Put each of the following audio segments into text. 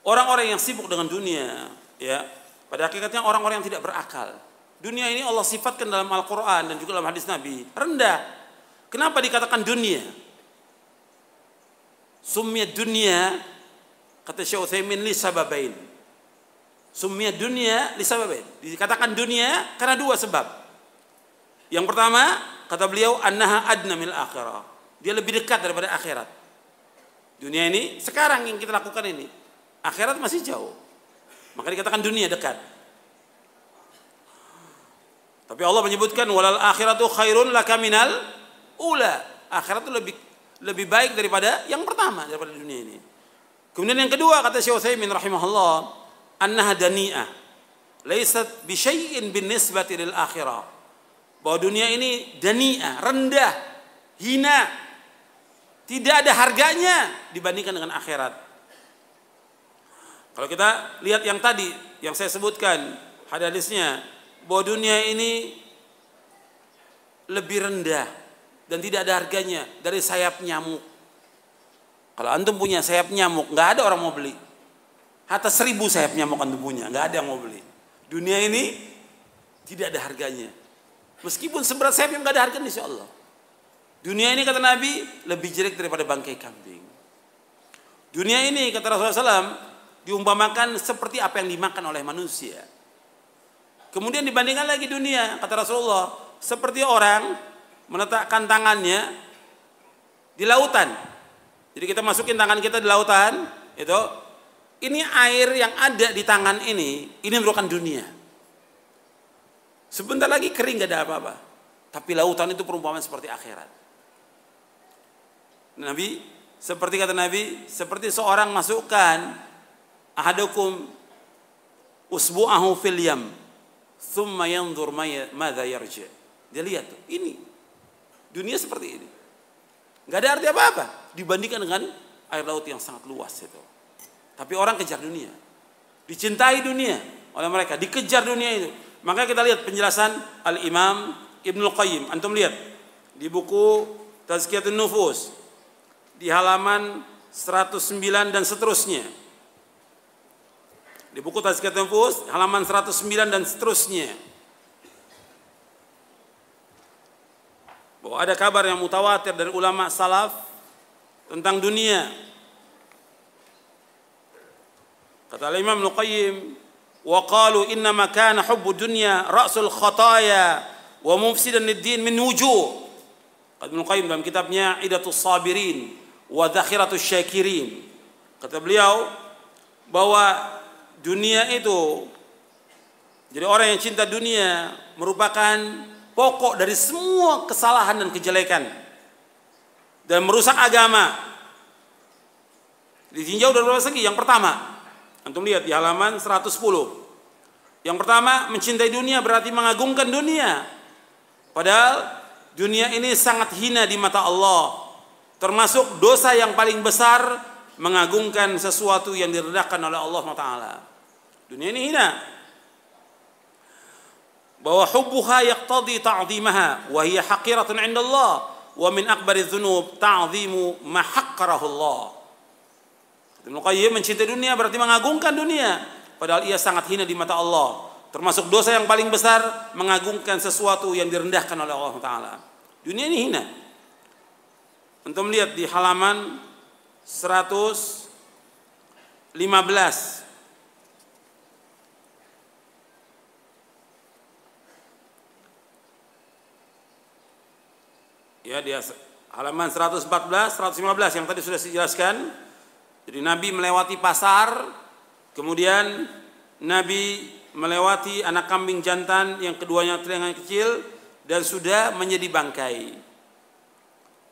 Orang-orang yang sibuk dengan dunia, ya, pada hakikatnya orang-orang yang tidak berakal. Dunia ini Allah sifatkan dalam Al-Quran dan juga dalam hadis Nabi. Rendah. Kenapa dikatakan dunia? Sumia dunia, kata Syekh Uthaymin, li sababain. Sumia dunia, li sababain. Dikatakan dunia karena dua sebab. Yang pertama, kata beliau, annaha adna mil akhirah. Dia lebih dekat daripada akhirat. Dunia ini, sekarang yang kita lakukan ini, Akhirat masih jauh. Maka dikatakan dunia dekat. Tapi Allah menyebutkan walal akhiratu khairun laka minal ula. Akhirat itu lebih lebih baik daripada yang pertama daripada dunia ini. Kemudian yang kedua kata Syekh Utsaimin rahimahullah, annaha dani'ah. Laisat bi syai'in bin nisbati lil akhirah. Bahwa dunia ini dani'ah, rendah, hina. Tidak ada harganya dibandingkan dengan akhirat. Kalau kita lihat yang tadi yang saya sebutkan hadisnya bahwa dunia ini lebih rendah dan tidak ada harganya dari sayap nyamuk. Kalau antum punya sayap nyamuk, nggak ada orang mau beli. Hatta seribu sayap nyamuk antum punya, nggak ada yang mau beli. Dunia ini tidak ada harganya. Meskipun seberat sayap yang nggak ada harganya, insya Allah. Dunia ini kata Nabi lebih jelek daripada bangkai kambing. Dunia ini kata Rasulullah SAW diumpamakan seperti apa yang dimakan oleh manusia. Kemudian dibandingkan lagi dunia, kata Rasulullah, seperti orang meletakkan tangannya di lautan. Jadi kita masukin tangan kita di lautan, itu ini air yang ada di tangan ini, ini merupakan dunia. Sebentar lagi kering gak ada apa-apa. Tapi lautan itu perumpamaan seperti akhirat. Nabi, seperti kata Nabi, seperti seorang masukkan ahadukum usbu'ahu fil yam thumma yanzur madza yarji. Dia lihat tuh, ini dunia seperti ini. nggak ada arti apa-apa dibandingkan dengan air laut yang sangat luas itu. Tapi orang kejar dunia. Dicintai dunia oleh mereka, dikejar dunia itu. Maka kita lihat penjelasan Al-Imam Ibnu Qayyim. Antum lihat di buku Tazkiyatun Nufus di halaman 109 dan seterusnya. Di buku Tazkiyat Nufus halaman 109 dan seterusnya. Bahwa ada kabar yang mutawatir dari ulama salaf tentang dunia. Kata Imam Nuqayyim, وقالوا إنما كان حب الدنيا رأس الخطايا ومفسدا للدين من وجوه Ibn Qayyim dalam kitabnya Idatus الصَّابِرِينَ wa Zakhiratus kata beliau bahwa dunia itu jadi orang yang cinta dunia merupakan pokok dari semua kesalahan dan kejelekan dan merusak agama. Ditinjau dari beberapa segi. Yang pertama, antum lihat di halaman 110. Yang pertama, mencintai dunia berarti mengagungkan dunia. Padahal dunia ini sangat hina di mata Allah. Termasuk dosa yang paling besar mengagungkan sesuatu yang diredakan oleh Allah Taala. Dunia ini hina. Bahwa hubbuha yaqtadi ta'zimaha wa hiya haqiratun 'inda Allah wa min akbari dzunub ta'zimu ma haqqarahu Allah. Ibnu Qayyim mencintai dunia berarti mengagungkan dunia padahal ia sangat hina di mata Allah. Termasuk dosa yang paling besar mengagungkan sesuatu yang direndahkan oleh Allah taala. Dunia ini hina. Untuk melihat di halaman 115 ya dia halaman 114 115 yang tadi sudah dijelaskan. jadi Nabi melewati pasar kemudian Nabi melewati anak kambing jantan yang keduanya telinganya kecil dan sudah menjadi bangkai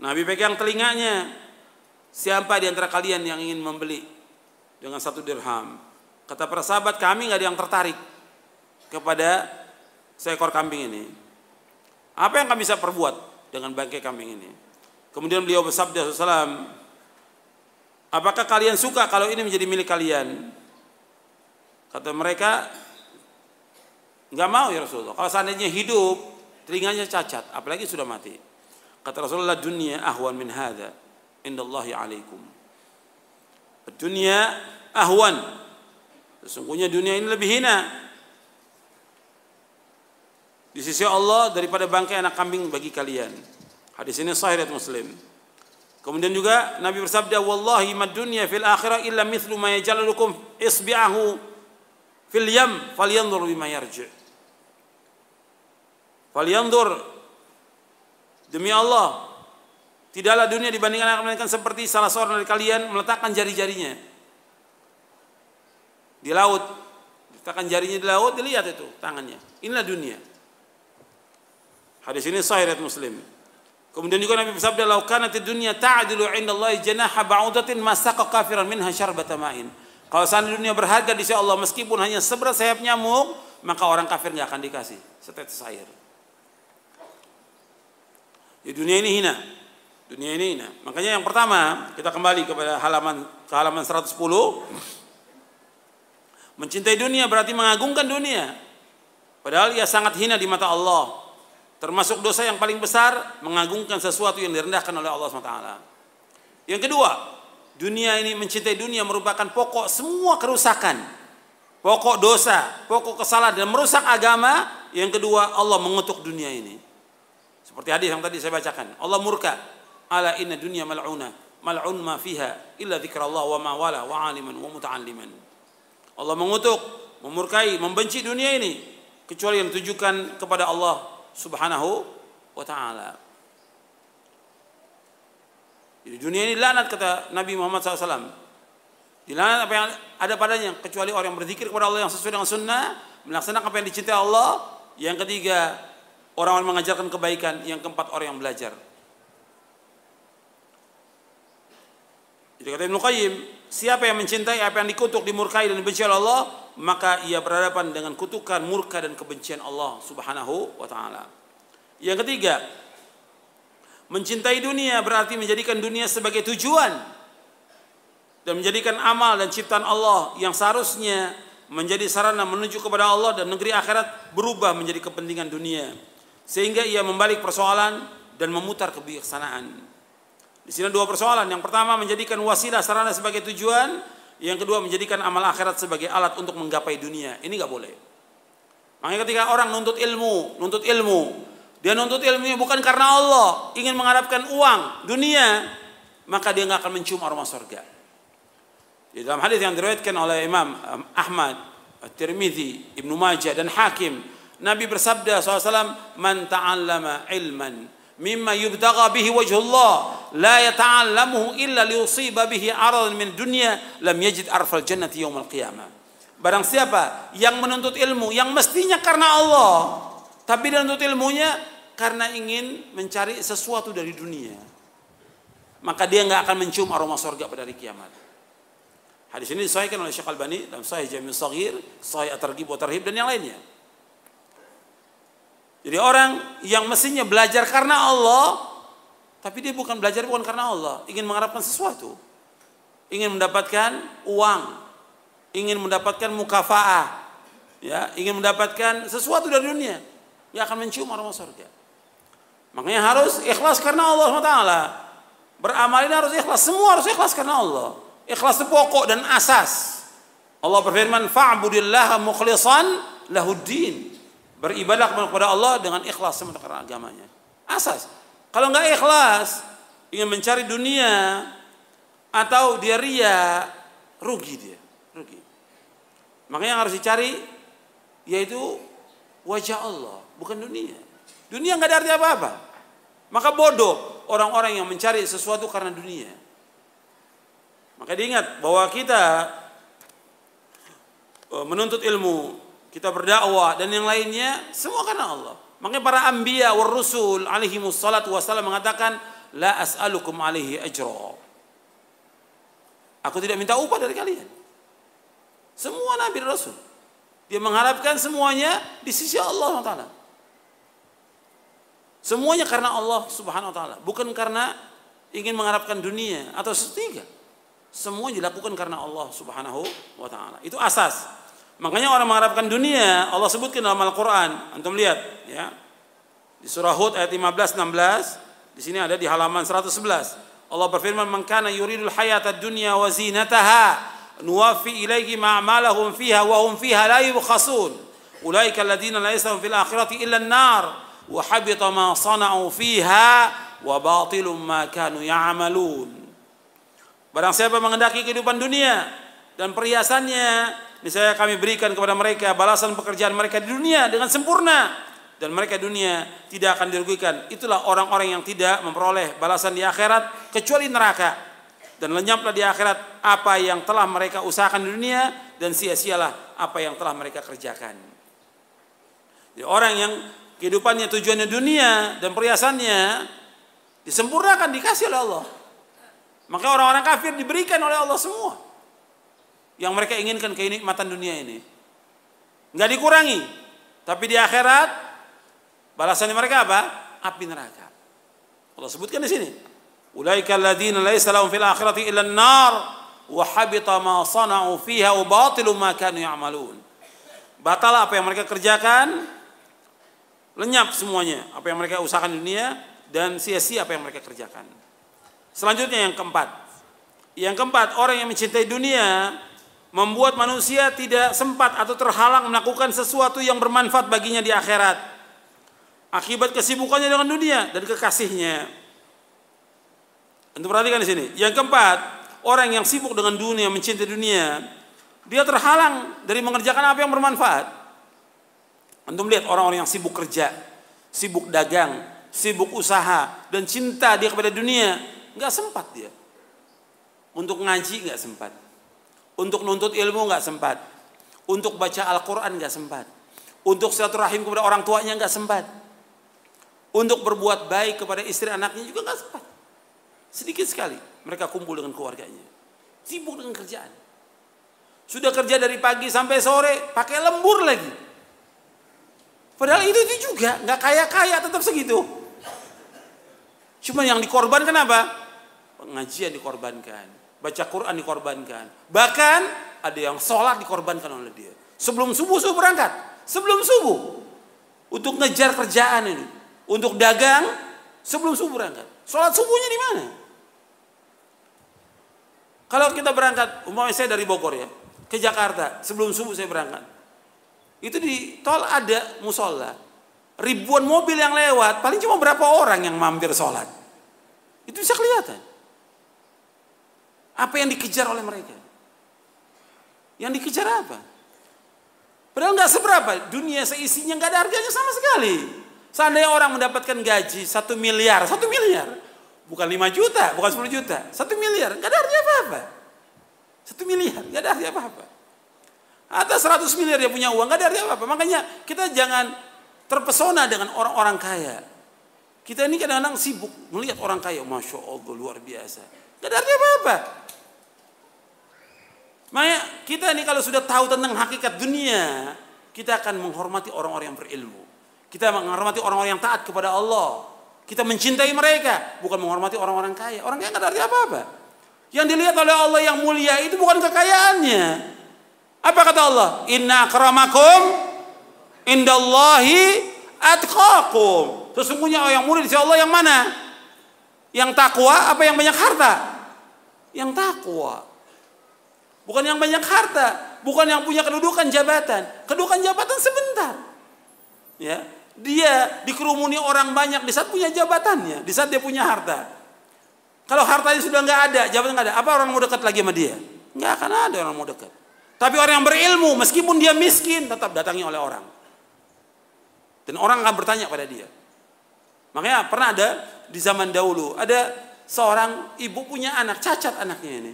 Nabi pegang telinganya siapa di antara kalian yang ingin membeli dengan satu dirham kata para sahabat kami nggak ada yang tertarik kepada seekor kambing ini apa yang kami bisa perbuat dengan bangkai kambing ini. Kemudian beliau bersabda salam, apakah kalian suka kalau ini menjadi milik kalian? Kata mereka, nggak mau ya Rasulullah. Kalau seandainya hidup, telinganya cacat, apalagi sudah mati. Kata Rasulullah, dunia ahwan min hada, indallahi alaikum. Dunia ahwan, sesungguhnya dunia ini lebih hina di sisi Allah daripada bangkai anak kambing bagi kalian. Hadis ini sahih Muslim. Kemudian juga Nabi bersabda, "Wallahi mad dunya fil akhirah illa mithlu ma yajallukum isbi'ahu fil yam falyanzur bima yarji." Falyanzur demi Allah tidaklah dunia dibandingkan akan seperti salah seorang dari kalian meletakkan jari-jarinya di laut. Letakkan jarinya di laut, dilihat itu tangannya. Inilah dunia. Hadis ini sahih riwayat Muslim. Kemudian juga Nabi bersabda, kana kanatid dunya ta'dilu 'inda Allah janaha ba'udatin masaqa kafiran minha syarbata ma'in." Kalau seandainya dunia berharga di sisi Allah meskipun hanya seberat sayap nyamuk, maka orang kafir enggak akan dikasih setetes air. Di dunia ini hina. Dunia ini hina. Makanya yang pertama, kita kembali kepada halaman ke halaman 110. Mencintai dunia berarti mengagungkan dunia. Padahal ia sangat hina di mata Allah. Termasuk dosa yang paling besar mengagungkan sesuatu yang direndahkan oleh Allah SWT. Yang kedua, dunia ini mencintai dunia merupakan pokok semua kerusakan. Pokok dosa, pokok kesalahan dan merusak agama. Yang kedua, Allah mengutuk dunia ini. Seperti hadis yang tadi saya bacakan. Allah murka. Ala inna dunia mal'una. Mal'un ma fiha illa zikrallah wa ma wala wa aliman wa muta'alliman. Allah mengutuk, memurkai, membenci dunia ini. Kecuali yang ditujukan kepada Allah subhanahu wa ta'ala. Jadi dunia ini lanat kata Nabi Muhammad SAW. Dilanat apa yang ada padanya kecuali orang yang berzikir kepada Allah yang sesuai dengan sunnah, melaksanakan apa yang dicintai Allah. Yang ketiga, orang yang mengajarkan kebaikan. Yang keempat, orang yang belajar. Jadi kata Ibn Qayyim, Siapa yang mencintai apa yang dikutuk, dimurkai dan dibenci oleh Allah, maka ia berhadapan dengan kutukan, murka dan kebencian Allah Subhanahu wa taala. Yang ketiga, mencintai dunia berarti menjadikan dunia sebagai tujuan dan menjadikan amal dan ciptaan Allah yang seharusnya menjadi sarana menuju kepada Allah dan negeri akhirat berubah menjadi kepentingan dunia sehingga ia membalik persoalan dan memutar kebijaksanaan. Di sini dua persoalan. Yang pertama menjadikan wasilah sarana sebagai tujuan, yang kedua menjadikan amal akhirat sebagai alat untuk menggapai dunia. Ini nggak boleh. Makanya ketika orang nuntut ilmu, nuntut ilmu, dia nuntut ilmu bukan karena Allah ingin mengharapkan uang, dunia, maka dia nggak akan mencium aroma surga. Di dalam hadis yang diriwayatkan oleh Imam um, Ahmad, Tirmidzi, Ibnu Majah dan Hakim, Nabi bersabda SAW, "Man ta'allama ilman mimma yubtaga bihi wajhullah la yata'allamuhu illa liusiba bihi aradan min dunya lam yajid arfal jannati yawmal qiyamah barang siapa yang menuntut ilmu yang mestinya karena Allah tapi dia menuntut ilmunya karena ingin mencari sesuatu dari dunia maka dia nggak akan mencium aroma surga pada hari kiamat hadis ini disahihkan oleh Syekh Albani dalam Sahih Jami' Saghir Sahih At-Targhib wa Tarhib dan yang lainnya jadi orang yang mestinya belajar karena Allah, tapi dia bukan belajar bukan karena Allah, ingin mengharapkan sesuatu. Ingin mendapatkan uang, ingin mendapatkan mukafaah, ya, ingin mendapatkan sesuatu dari dunia, dia akan mencium aroma surga. Makanya harus ikhlas karena Allah SWT. Beramal ini harus ikhlas, semua harus ikhlas karena Allah. Ikhlas itu pokok dan asas. Allah berfirman, "Fa'budillaha mukhlishan lahuddin." beribadah kepada Allah dengan ikhlas semata karena agamanya. Asas. Kalau nggak ikhlas, ingin mencari dunia atau dia ria, rugi dia, rugi. Makanya yang harus dicari yaitu wajah Allah, bukan dunia. Dunia nggak ada arti apa-apa. Maka bodoh orang-orang yang mencari sesuatu karena dunia. Maka diingat bahwa kita eh, menuntut ilmu kita berdakwah dan yang lainnya semua karena Allah. Makanya para anbiya war rusul alaihi musallatu wasallam mengatakan la as'alukum alaihi ajra. Aku tidak minta upah dari kalian. Semua nabi rasul dia mengharapkan semuanya di sisi Allah taala. Semuanya karena Allah Subhanahu wa taala, bukan karena ingin mengharapkan dunia atau setiga. Semua dilakukan karena Allah Subhanahu wa taala. Itu asas. Makanya orang mengharapkan dunia, Allah sebutkan dalam Al-Qur'an. Antum lihat, ya. Di surah Hud ayat 15 16, di sini ada di halaman 111. Allah berfirman, "Man kana yuridul hayata dunya wa zinataha, nuwafi ilaihi ma'malahum fiha wa hum fiha la yubkhasun. Ulaika alladziina laysa fil akhirati illa an-nar wa habita ma sana'u fiha wa batilum ma kanu ya'malun." Barang siapa mengendaki kehidupan dunia dan perhiasannya misalnya kami berikan kepada mereka balasan pekerjaan mereka di dunia dengan sempurna dan mereka dunia tidak akan dirugikan. Itulah orang-orang yang tidak memperoleh balasan di akhirat kecuali neraka. Dan lenyaplah di akhirat apa yang telah mereka usahakan di dunia dan sia-sialah apa yang telah mereka kerjakan. Jadi orang yang kehidupannya tujuannya dunia dan perhiasannya disempurnakan dikasih oleh Allah. Maka orang-orang kafir diberikan oleh Allah semua yang mereka inginkan kenikmatan dunia ini. Nggak dikurangi. Tapi di akhirat balasannya mereka apa? Api neraka. Allah sebutkan di sini. Ulaika alladziina laisa lahum fil akhirati illa an-nar wa habita ma sana'u fiha wa batilu ma kanu ya'malun. Batal apa yang mereka kerjakan, lenyap semuanya apa yang mereka usahakan di dunia dan sia-sia apa yang mereka kerjakan. Selanjutnya yang keempat. Yang keempat, orang yang mencintai dunia membuat manusia tidak sempat atau terhalang melakukan sesuatu yang bermanfaat baginya di akhirat akibat kesibukannya dengan dunia dan kekasihnya. Untuk perhatikan di sini. Yang keempat, orang yang sibuk dengan dunia, mencintai dunia, dia terhalang dari mengerjakan apa yang bermanfaat. Untuk melihat orang-orang yang sibuk kerja, sibuk dagang, sibuk usaha dan cinta dia kepada dunia, nggak sempat dia. Untuk ngaji nggak sempat untuk nuntut ilmu nggak sempat. Untuk baca Al-Quran nggak sempat. Untuk silaturahim kepada orang tuanya nggak sempat. Untuk berbuat baik kepada istri anaknya juga nggak sempat. Sedikit sekali mereka kumpul dengan keluarganya. Sibuk dengan kerjaan. Sudah kerja dari pagi sampai sore, pakai lembur lagi. Padahal itu itu juga nggak kaya-kaya tetap segitu. Cuma yang dikorbankan apa? Pengajian dikorbankan baca Quran dikorbankan. Bahkan ada yang sholat dikorbankan oleh dia. Sebelum subuh subuh berangkat, sebelum subuh untuk ngejar kerjaan ini, untuk dagang sebelum subuh berangkat. Sholat subuhnya di mana? Kalau kita berangkat, umpamanya saya dari Bogor ya, ke Jakarta, sebelum subuh saya berangkat. Itu di tol ada musola, ribuan mobil yang lewat, paling cuma berapa orang yang mampir sholat. Itu bisa kelihatan. Apa yang dikejar oleh mereka? Yang dikejar apa? Padahal nggak seberapa. Dunia seisinya nggak ada harganya sama sekali. Seandainya orang mendapatkan gaji satu miliar, satu miliar, bukan 5 juta, bukan 10 juta, satu miliar, nggak ada harganya apa-apa. Satu miliar, nggak ada harganya apa-apa. Atas 100 miliar dia punya uang, nggak ada harganya apa-apa. Makanya kita jangan terpesona dengan orang-orang kaya. Kita ini kadang-kadang sibuk melihat orang kaya, masya Allah luar biasa. Nggak ada apa-apa. Maya, kita ini kalau sudah tahu tentang hakikat dunia, kita akan menghormati orang-orang yang berilmu. Kita menghormati orang-orang yang taat kepada Allah. Kita mencintai mereka, bukan menghormati orang-orang kaya. Orang kaya nggak ada arti apa-apa. Yang dilihat oleh Allah yang mulia itu bukan kekayaannya. Apa kata Allah? Inna akramakum indallahi atqakum. Sesungguhnya orang yang mulia di sisi Allah yang mana? Yang takwa apa yang banyak harta? Yang takwa bukan yang banyak harta, bukan yang punya kedudukan jabatan. Kedudukan jabatan sebentar. Ya, dia dikerumuni orang banyak di saat punya jabatannya, di saat dia punya harta. Kalau hartanya sudah nggak ada, jabatan nggak ada, apa orang mau dekat lagi sama dia? Nggak akan ada orang mau dekat. Tapi orang yang berilmu, meskipun dia miskin, tetap datangi oleh orang. Dan orang akan bertanya pada dia. Makanya pernah ada di zaman dahulu, ada seorang ibu punya anak, cacat anaknya ini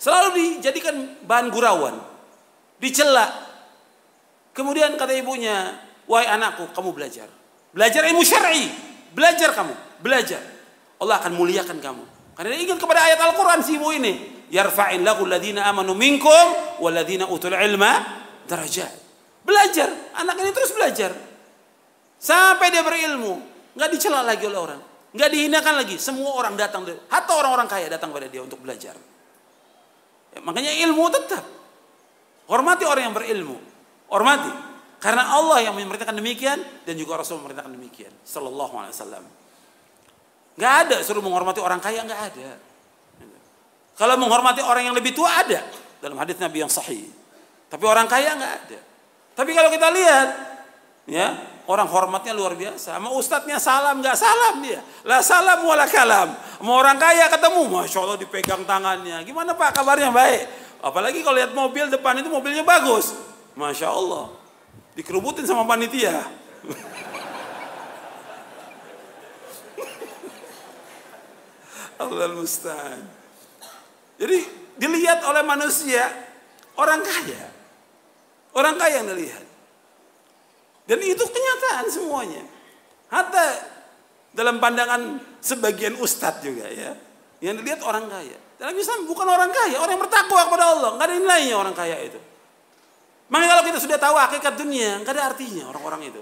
Selalu dijadikan bahan gurauan, dicela. Kemudian kata ibunya, "Wahai anakku, kamu belajar. Belajar ilmu syar'i. Belajar kamu, belajar. Allah akan muliakan kamu." Karena dia ingat kepada ayat Al-Qur'an si ibu ini, "Yarfa'in lagu ladina amanu minkum utul ilma darajat." Belajar, anak ini terus belajar. Sampai dia berilmu, nggak dicela lagi oleh orang, nggak dihinakan lagi. Semua orang datang, hatta orang-orang kaya datang pada dia untuk belajar. Ya, makanya ilmu tetap. Hormati orang yang berilmu. Hormati. Karena Allah yang memerintahkan demikian dan juga Rasul memerintahkan demikian. Sallallahu alaihi wasallam. Gak ada suruh menghormati orang kaya, gak ada. Kalau menghormati orang yang lebih tua ada dalam hadis Nabi yang sahih. Tapi orang kaya nggak ada. Tapi kalau kita lihat, ya Orang hormatnya luar biasa. mau ustadznya salam, nggak salam dia. Lah salam wala kalam. Mau orang kaya ketemu, Masya Allah dipegang tangannya. Gimana Pak kabarnya? Baik. Apalagi kalau lihat mobil depan itu mobilnya bagus. Masya Allah. Dikerubutin sama panitia. Allah mustahil. Jadi dilihat oleh manusia, orang kaya. Orang kaya yang dilihat. Dan itu kenyataan semuanya. Hatta dalam pandangan sebagian ustadz juga ya. Yang dilihat orang kaya. Dalam Islam bukan orang kaya, orang yang bertakwa kepada Allah. Gak ada nilainya orang kaya itu. Makanya kalau kita sudah tahu hakikat dunia, gak ada artinya orang-orang itu.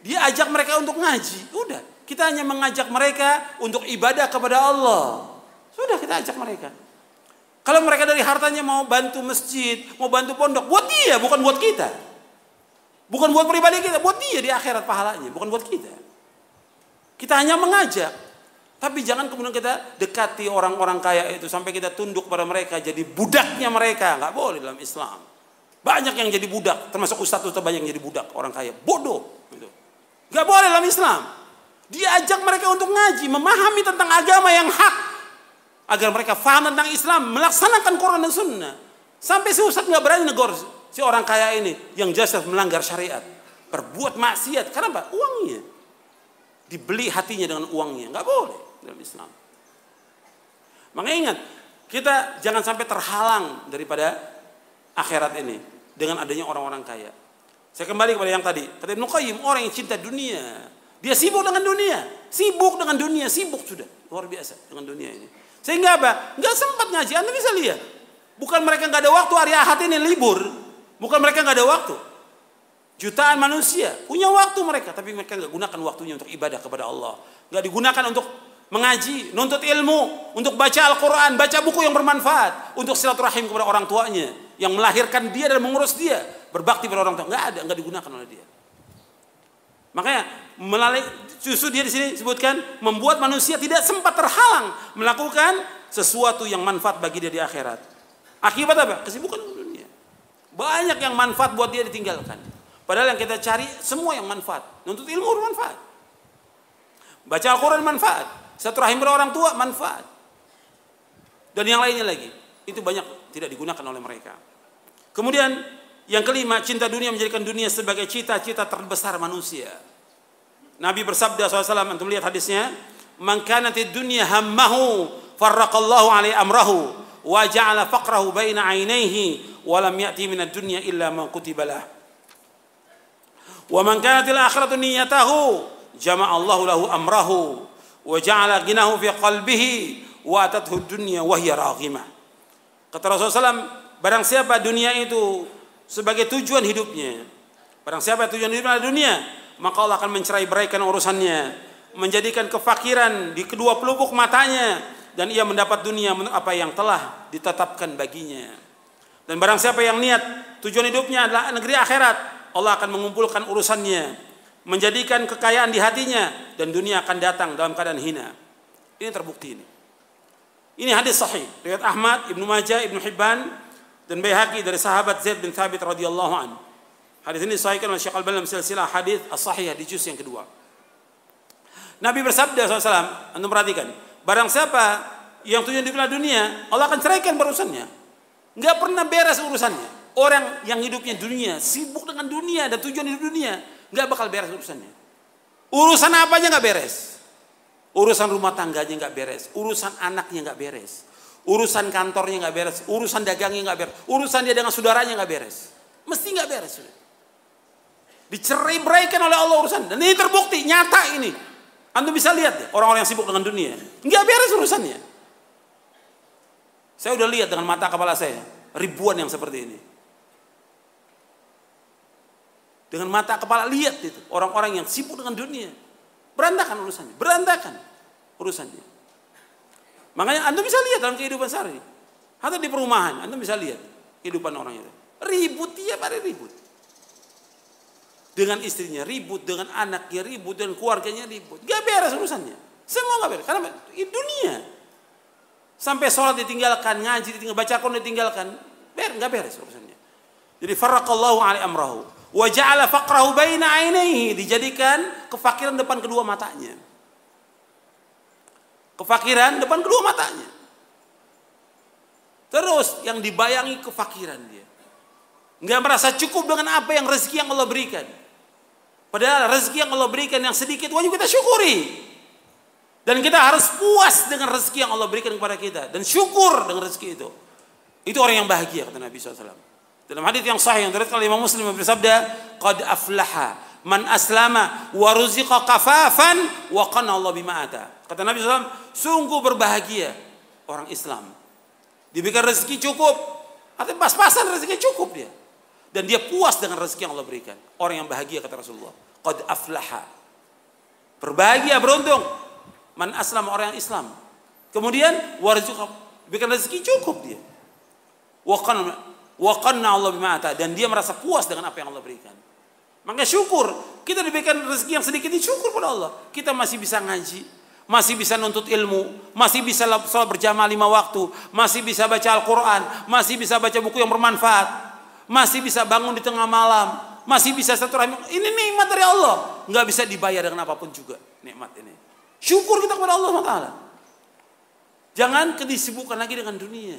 Dia ajak mereka untuk ngaji, udah. Kita hanya mengajak mereka untuk ibadah kepada Allah. Sudah kita ajak mereka. Kalau mereka dari hartanya mau bantu masjid, mau bantu pondok, buat dia bukan buat kita. Bukan buat pribadi kita, buat dia di akhirat pahalanya, bukan buat kita. Kita hanya mengajak. Tapi jangan kemudian kita dekati orang-orang kaya itu sampai kita tunduk pada mereka, jadi budaknya mereka. Gak boleh dalam Islam. Banyak yang jadi budak, termasuk ustadz itu banyak yang jadi budak orang kaya. Bodoh. Gitu. boleh dalam Islam. Diajak mereka untuk ngaji, memahami tentang agama yang hak. Agar mereka faham tentang Islam, melaksanakan Quran dan Sunnah. Sampai si ustadz nggak berani negor Si orang kaya ini yang jelas melanggar syariat, berbuat maksiat. Kenapa? Uangnya. Dibeli hatinya dengan uangnya. nggak boleh dalam Islam. Makanya ingat, kita jangan sampai terhalang daripada akhirat ini dengan adanya orang-orang kaya. Saya kembali kepada yang tadi. tadi Nukaim orang yang cinta dunia, dia sibuk dengan dunia, sibuk dengan dunia, sibuk sudah. Luar biasa dengan dunia ini. Sehingga apa? Nggak sempat ngaji, Anda bisa lihat. Bukan mereka nggak ada waktu hari Ahad ini libur, Bukan mereka nggak ada waktu. Jutaan manusia punya waktu mereka, tapi mereka nggak gunakan waktunya untuk ibadah kepada Allah. Nggak digunakan untuk mengaji, nuntut ilmu, untuk baca Al-Quran, baca buku yang bermanfaat, untuk silaturahim kepada orang tuanya, yang melahirkan dia dan mengurus dia, berbakti pada orang tua. Nggak ada, nggak digunakan oleh dia. Makanya melalui justru dia di sini sebutkan membuat manusia tidak sempat terhalang melakukan sesuatu yang manfaat bagi dia di akhirat. Akibat apa? Kesibukan banyak yang manfaat buat dia ditinggalkan. Padahal yang kita cari semua yang manfaat. Nuntut ilmu manfaat Baca Al-Quran manfaat. Satu rahim orang tua manfaat. Dan yang lainnya lagi. Itu banyak tidak digunakan oleh mereka. Kemudian yang kelima, cinta dunia menjadikan dunia sebagai cita-cita terbesar manusia. Nabi bersabda SAW, antum lihat hadisnya, Mankanati dunia hammahu farraqallahu alai amrahu." wa ja'ala faqrahu baina 'ainaihi wa lam ya'ti min ad-dunya illa ma kutiba lah. Wa man kanat al-akhiratu niyyatahu jama'a Allahu lahu amrahu wa ja'ala ghinahu Kata Rasulullah SAW, barang siapa dunia itu sebagai tujuan hidupnya, barang siapa tujuan hidupnya adalah dunia, maka Allah akan mencerai beraikan urusannya, menjadikan kefakiran di kedua pelupuk matanya, dan ia mendapat dunia menurut apa yang telah ditetapkan baginya. Dan barang siapa yang niat tujuan hidupnya adalah negeri akhirat, Allah akan mengumpulkan urusannya, menjadikan kekayaan di hatinya dan dunia akan datang dalam keadaan hina. Ini terbukti ini. Ini hadis sahih riwayat Ahmad, Ibnu Majah, Ibnu Hibban dan Baihaqi dari sahabat Zaid bin Thabit radhiyallahu an. Hadis ini sahih oleh Syekh Al-Albani dalam silsilah hadis as-sahih di juz yang kedua. Nabi bersabda SAW, antum perhatikan, Barang siapa yang tujuan di dunia, Allah akan ceraikan barusannya, Nggak pernah beres urusannya. Orang yang hidupnya dunia, sibuk dengan dunia dan tujuan di dunia, nggak bakal beres urusannya. Urusan apa aja nggak beres. Urusan rumah tangganya nggak beres. Urusan anaknya nggak beres. Urusan kantornya nggak beres. Urusan dagangnya nggak beres. Urusan dia dengan saudaranya nggak beres. Mesti nggak beres. Sudah. Dicerai beraikan oleh Allah urusan. Dan ini terbukti, nyata ini. Anda bisa lihat orang-orang yang sibuk dengan dunia. Nggak beres urusannya. Saya udah lihat dengan mata kepala saya. Ribuan yang seperti ini. Dengan mata kepala lihat itu. Orang-orang yang sibuk dengan dunia. Berantakan urusannya. Berantakan urusannya. Makanya Anda bisa lihat dalam kehidupan sehari. Atau di perumahan, Anda bisa lihat kehidupan orang itu. Ribut tiap hari ribut dengan istrinya ribut, dengan anaknya ribut, dan keluarganya ribut. Gak beres urusannya. Semua gak beres. Karena di dunia. Sampai sholat ditinggalkan, ngaji ditinggalkan, baca Quran ditinggalkan. Ber, gak beres urusannya. Jadi farraqallahu alai amrahu. Wa ja'ala faqrahu baina ainihi. Dijadikan kefakiran depan kedua matanya. Kefakiran depan kedua matanya. Terus yang dibayangi kefakiran dia. Nggak merasa cukup dengan apa yang rezeki yang Allah berikan. Padahal rezeki yang Allah berikan yang sedikit wajib kita syukuri. Dan kita harus puas dengan rezeki yang Allah berikan kepada kita dan syukur dengan rezeki itu. Itu orang yang bahagia kata Nabi SAW. Dalam hadis yang sahih yang diriwayatkan oleh Imam Muslim bersabda, "Qad aflaha man aslama wa ruziqa kafafan wa qana Allah bima ata." Kata Nabi SAW, sungguh berbahagia orang Islam. Diberikan rezeki cukup, atau pas-pasan rezeki cukup dia dan dia puas dengan rezeki yang Allah berikan. Orang yang bahagia kata Rasulullah, qad aflaha. Berbahagia, beruntung man aslam orang yang Islam. Kemudian warzuqa bikin rezeki cukup dia. Wa qanna Allah bima'ata dan dia merasa puas dengan apa yang Allah berikan. Maka syukur, kita diberikan rezeki yang sedikit ini syukur pada Allah. Kita masih bisa ngaji, masih bisa nuntut ilmu, masih bisa sholat berjamaah lima waktu, masih bisa baca Al-Quran, masih bisa baca buku yang bermanfaat, masih bisa bangun di tengah malam, masih bisa satu Ini nikmat dari Allah, nggak bisa dibayar dengan apapun juga nikmat ini. Syukur kita kepada Allah Taala. Jangan kedisibukan lagi dengan dunia.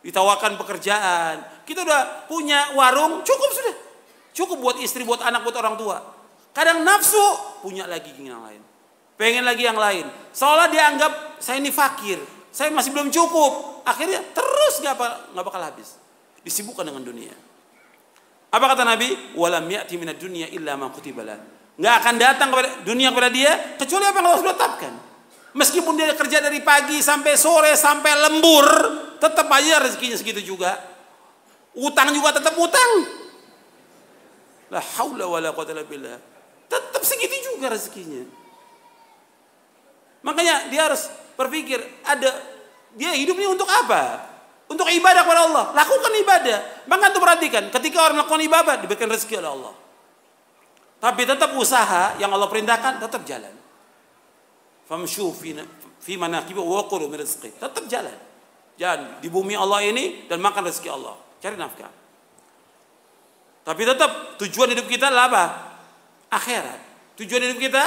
Ditawarkan pekerjaan. Kita udah punya warung, cukup sudah. Cukup buat istri, buat anak, buat orang tua. Kadang nafsu, punya lagi yang lain. Pengen lagi yang lain. Seolah dianggap, saya ini fakir. Saya masih belum cukup. Akhirnya terus gak, apa, gak bakal habis disibukkan dengan dunia. Apa kata Nabi? Walam ya'ti minad dunia illa ma kutiba Enggak akan datang kepada dunia kepada dia kecuali apa yang Allah sudah tetapkan. Meskipun dia kerja dari pagi sampai sore sampai lembur, tetap aja rezekinya segitu juga. Utang juga tetap utang. La haula wala quwata illa billah. Tetap segitu juga rezekinya. Makanya dia harus berpikir ada dia hidup ini untuk apa? untuk ibadah kepada Allah. Lakukan ibadah. Maka itu perhatikan, ketika orang melakukan ibadah diberikan rezeki oleh Allah. Tapi tetap usaha yang Allah perintahkan tetap jalan. fi Tetap jalan. Jangan di bumi Allah ini dan makan rezeki Allah. Cari nafkah. Tapi tetap tujuan hidup kita adalah apa? Akhirat. Tujuan hidup kita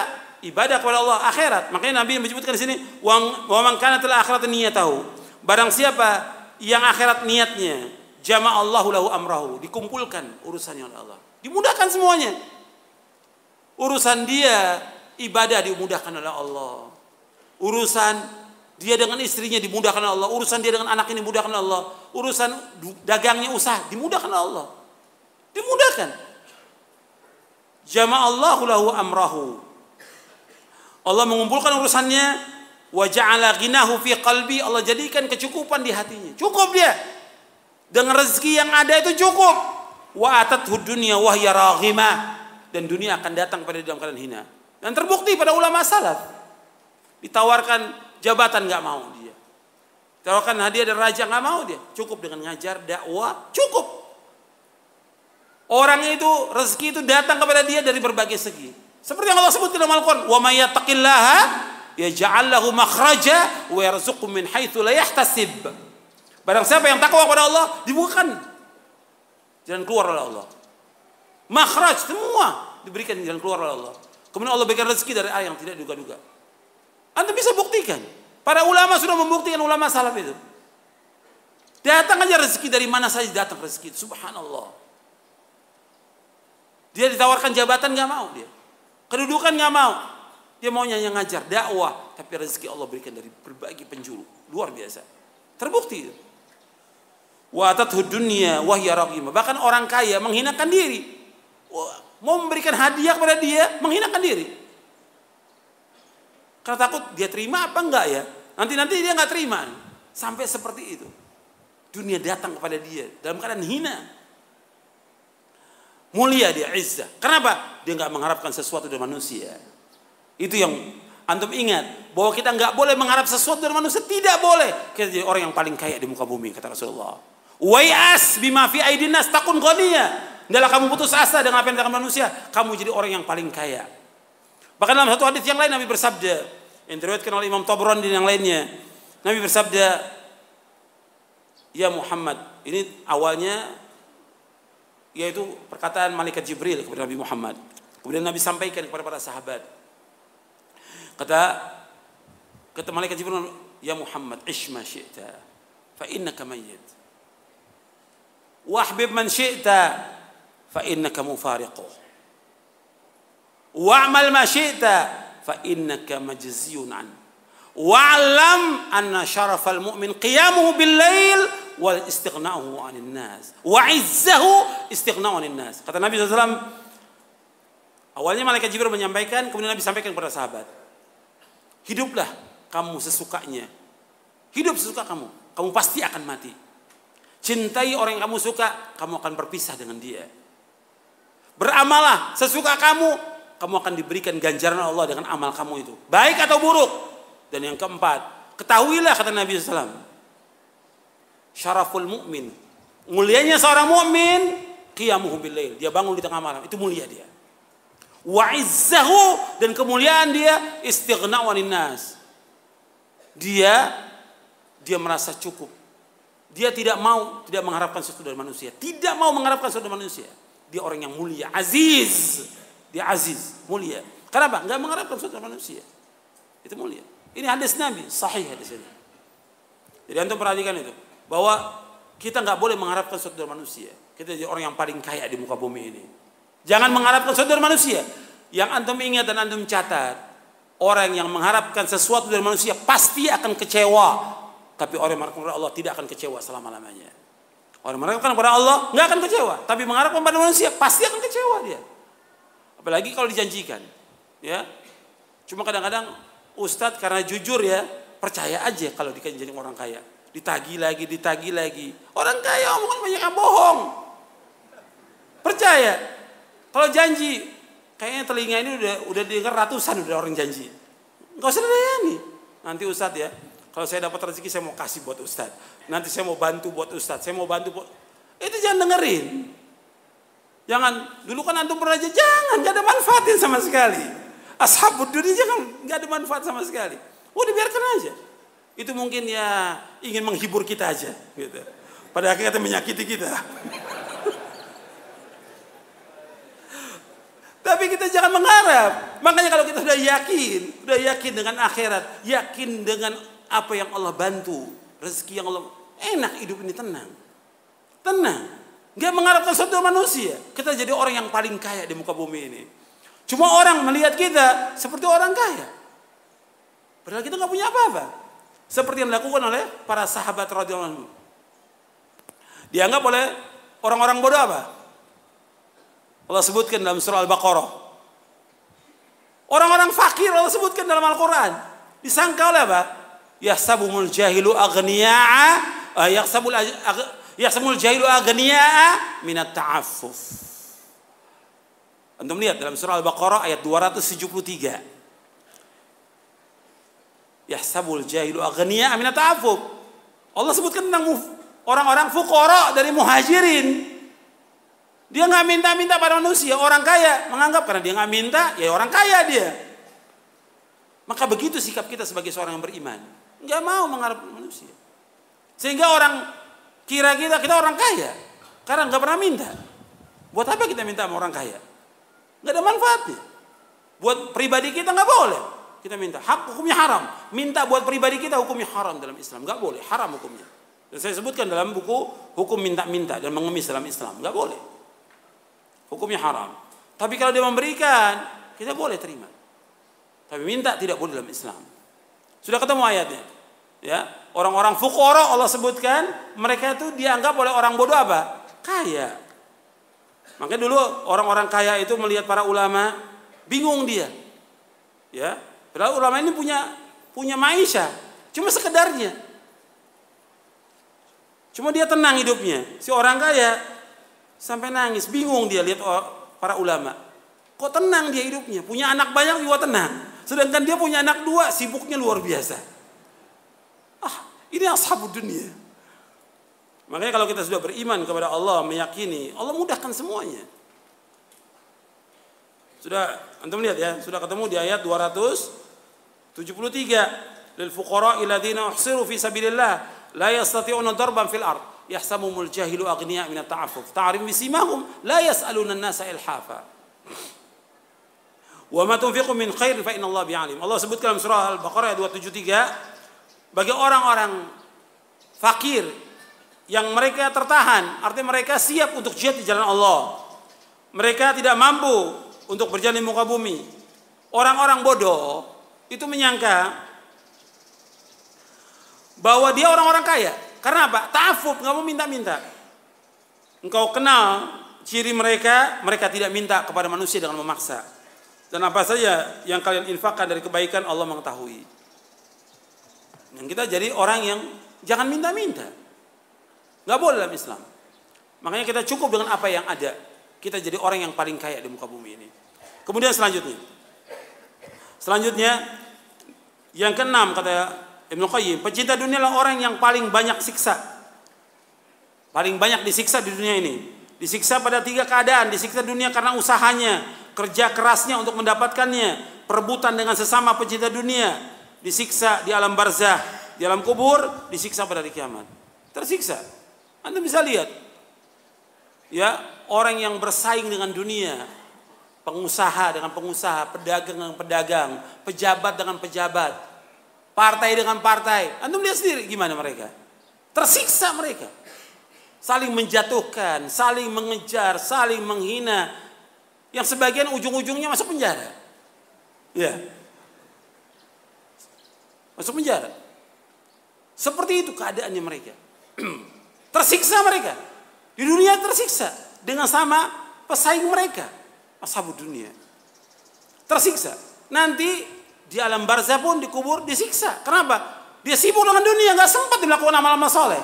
ibadah kepada Allah akhirat. Makanya Nabi menyebutkan di sini wa man kana akhirat niyatahu. Barang siapa yang akhirat niatnya jama Allahu lahu amrahu dikumpulkan urusannya oleh Allah dimudahkan semuanya urusan dia ibadah dimudahkan oleh Allah urusan dia dengan istrinya dimudahkan oleh Allah urusan dia dengan anaknya dimudahkan oleh Allah urusan dagangnya usaha dimudahkan oleh Allah dimudahkan jama Allahu lahu amrahu Allah mengumpulkan urusannya wa ja'ala ghinahu fi qalbi Allah jadikan kecukupan di hatinya cukup dia dengan rezeki yang ada itu cukup wa atat dunya wa dan dunia akan datang pada dalam keadaan hina dan terbukti pada ulama salaf ditawarkan jabatan nggak mau dia ditawarkan hadiah dari raja nggak mau dia cukup dengan ngajar dakwah cukup orang itu rezeki itu datang kepada dia dari berbagai segi seperti yang Allah sebut dalam Al-Qur'an wa may ya lahu makhraja wa yarzuqu min haitsu la yahtasib. Barang siapa yang takwa kepada Allah, dibukakan jalan keluar oleh Allah. Makhraj semua diberikan jalan keluar oleh Allah. Kemudian Allah berikan rezeki dari arah yang tidak duga-duga. Anda bisa buktikan. Para ulama sudah membuktikan ulama salaf itu. Datang aja rezeki dari mana saja datang rezeki. Subhanallah. Dia ditawarkan jabatan nggak mau dia. Kedudukan nggak mau. Dia maunya yang ngajar, dakwah. Tapi rezeki Allah berikan dari berbagai penjuru. Luar biasa. Terbukti itu. dunia wahya Bahkan orang kaya menghinakan diri. Mau memberikan hadiah kepada dia, menghinakan diri. Karena takut dia terima apa enggak ya. Nanti-nanti dia enggak terima. Sampai seperti itu. Dunia datang kepada dia dalam keadaan hina. Mulia dia, izzah. Kenapa? Dia enggak mengharapkan sesuatu dari manusia. Itu yang antum ingat bahwa kita nggak boleh mengharap sesuatu dari manusia tidak boleh. Kita jadi orang yang paling kaya di muka bumi kata Rasulullah. wa'as bima fi aidinas takun goniya. Janganlah kamu putus asa dengan apa yang dilakukan manusia. Kamu jadi orang yang paling kaya. Bahkan dalam satu hadis yang lain Nabi bersabda yang diriwayatkan oleh Imam Tabron dan yang lainnya. Nabi bersabda, "Ya Muhammad, ini awalnya yaitu perkataan malaikat Jibril kepada Nabi Muhammad. Kemudian Nabi sampaikan kepada para sahabat, فده كتب ملائكة جبريل يا محمد عش ما شئت فإنك ميت واحبب من شئت فإنك مفارقه واعمل ما شئت فإنك مجزي عنه واعلم أن شرف المؤمن قيامه بالليل واستغناؤه عن الناس وعزه استغناؤه عن الناس kata Nabi SAW awalnya malaikat Jibril menyampaikan kemudian Nabi sampaikan kepada sahabat Hiduplah kamu sesukanya. Hidup sesuka kamu. Kamu pasti akan mati. Cintai orang yang kamu suka, kamu akan berpisah dengan dia. Beramalah sesuka kamu, kamu akan diberikan ganjaran Allah dengan amal kamu itu. Baik atau buruk. Dan yang keempat, ketahuilah kata Nabi SAW. Syaraful mu'min. Mulianya seorang mu'min, qiyamuhu billail. Dia bangun di tengah malam, itu mulia dia wa dan kemuliaan dia istighna nas. Dia dia merasa cukup. Dia tidak mau tidak mengharapkan sesuatu dari manusia. Tidak mau mengharapkan sesuatu dari manusia. Dia orang yang mulia, aziz. Dia aziz, mulia. Kenapa? Enggak mengharapkan sesuatu dari manusia. Itu mulia. Ini hadis Nabi, sahih hadis ini. Jadi antum perhatikan itu bahwa kita nggak boleh mengharapkan sesuatu dari manusia. Kita jadi orang yang paling kaya di muka bumi ini. Jangan mengharapkan saudara manusia. Yang antum ingat dan antum catat, orang yang mengharapkan sesuatu dari manusia pasti akan kecewa. Tapi orang yang mengharapkan Allah tidak akan kecewa selama-lamanya. Orang yang mengharapkan kepada Allah nggak akan kecewa, tapi mengharapkan kepada manusia pasti akan kecewa dia. Apalagi kalau dijanjikan, ya. Cuma kadang-kadang ustadz karena jujur ya, percaya aja kalau jadi orang kaya. Ditagi lagi, ditagi lagi. Orang kaya omongan banyak yang bohong. Percaya, kalau janji, kayaknya telinga ini udah udah dengar ratusan udah orang janji. Enggak usah dilayani. Nanti Ustadz ya, kalau saya dapat rezeki saya mau kasih buat Ustadz. Nanti saya mau bantu buat Ustadz, saya mau bantu buat... Itu jangan dengerin. Jangan, dulu kan antum pernah aja, jangan, gak ada manfaatin sama sekali. Ashabud dunia jangan, gak ada manfaat sama sekali. Udah biarkan aja. Itu mungkin ya ingin menghibur kita aja. Gitu. Pada akhirnya menyakiti kita. Tapi kita jangan mengharap. Makanya kalau kita sudah yakin, sudah yakin dengan akhirat, yakin dengan apa yang Allah bantu, rezeki yang Allah enak hidup ini tenang. Tenang. Dia mengharapkan satu manusia. Kita jadi orang yang paling kaya di muka bumi ini. Cuma orang melihat kita seperti orang kaya. Padahal kita nggak punya apa-apa. Seperti yang dilakukan oleh para sahabat radhiyallahu Dianggap oleh orang-orang bodoh apa? Allah sebutkan dalam surah Al-Baqarah. Orang-orang fakir Allah sebutkan dalam Al-Quran. Disangka oleh apa? sabul jahilu agniya'a eh, ya sabul jahilu agniya'a minat ta'affuf. Antum lihat dalam surah Al-Baqarah ayat 273. sabul jahilu agniya'a minat ta'affuf. Allah sebutkan tentang orang-orang fukoro dari muhajirin. Dia nggak minta-minta pada manusia. Orang kaya menganggap karena dia nggak minta, ya orang kaya dia. Maka begitu sikap kita sebagai seorang yang beriman. Nggak mau mengharap manusia. Sehingga orang kira kita kita orang kaya. Karena nggak pernah minta. Buat apa kita minta sama orang kaya? Nggak ada manfaatnya. Buat pribadi kita nggak boleh. Kita minta hak hukumnya haram. Minta buat pribadi kita hukumnya haram dalam Islam. Nggak boleh. Haram hukumnya. Dan saya sebutkan dalam buku hukum minta-minta dan mengemis dalam Islam. Nggak boleh hukumnya haram. Tapi kalau dia memberikan, kita boleh terima. Tapi minta tidak boleh dalam Islam. Sudah ketemu ayatnya. Ya, orang-orang fukoro Allah sebutkan, mereka itu dianggap oleh orang bodoh apa? Kaya. Makanya dulu orang-orang kaya itu melihat para ulama, bingung dia. Ya, padahal ulama ini punya punya maisha, cuma sekedarnya. Cuma dia tenang hidupnya. Si orang kaya Sampai nangis, bingung dia lihat para ulama. Kok tenang dia hidupnya? Punya anak banyak juga tenang. Sedangkan dia punya anak dua, sibuknya luar biasa. Ah, ini ashabud dunia. Makanya kalau kita sudah beriman kepada Allah, meyakini, Allah mudahkan semuanya. Sudah antum lihat ya, sudah ketemu di ayat 273. Lil fuqara alladziina uhsiru fi sabilillah la yastati'una darban fil ardh yahsamumul jahilu aghniya min at-ta'affuf ta'rif bisimahum la yas'aluna an-nasa ilhafa wa ma tunfiqu min khair fa inna Allah bi'alim Allah sebutkan dalam surah Al-Baqarah ayat 273 bagi orang-orang fakir yang mereka tertahan artinya mereka siap untuk jihad di jalan Allah mereka tidak mampu untuk berjalan di muka bumi orang-orang bodoh itu menyangka bahwa dia orang-orang kaya karena apa? Ta'afub, nggak mau minta-minta. Engkau kenal ciri mereka, mereka tidak minta kepada manusia dengan memaksa. Dan apa saja yang kalian infakkan dari kebaikan Allah mengetahui. Dan kita jadi orang yang jangan minta-minta. Nggak boleh dalam Islam. Makanya kita cukup dengan apa yang ada. Kita jadi orang yang paling kaya di muka bumi ini. Kemudian selanjutnya. Selanjutnya yang keenam kata Ibnu Qayyim, pecinta dunia adalah orang yang paling banyak siksa. Paling banyak disiksa di dunia ini. Disiksa pada tiga keadaan, disiksa dunia karena usahanya, kerja kerasnya untuk mendapatkannya, perebutan dengan sesama pecinta dunia, disiksa di alam barzah, di alam kubur, disiksa pada hari kiamat. Tersiksa. Anda bisa lihat. Ya, orang yang bersaing dengan dunia, pengusaha dengan pengusaha, pedagang dengan pedagang, pejabat dengan pejabat, Partai dengan partai. Antum lihat sendiri gimana mereka. Tersiksa mereka. Saling menjatuhkan, saling mengejar, saling menghina. Yang sebagian ujung-ujungnya masuk penjara. Ya. Masuk penjara. Seperti itu keadaannya mereka. tersiksa mereka. Di dunia tersiksa dengan sama pesaing mereka. Ashabul dunia. Tersiksa. Nanti di alam barzah pun dikubur disiksa. Kenapa? Dia sibuk dengan dunia, nggak sempat dilakukan amal-amal soleh.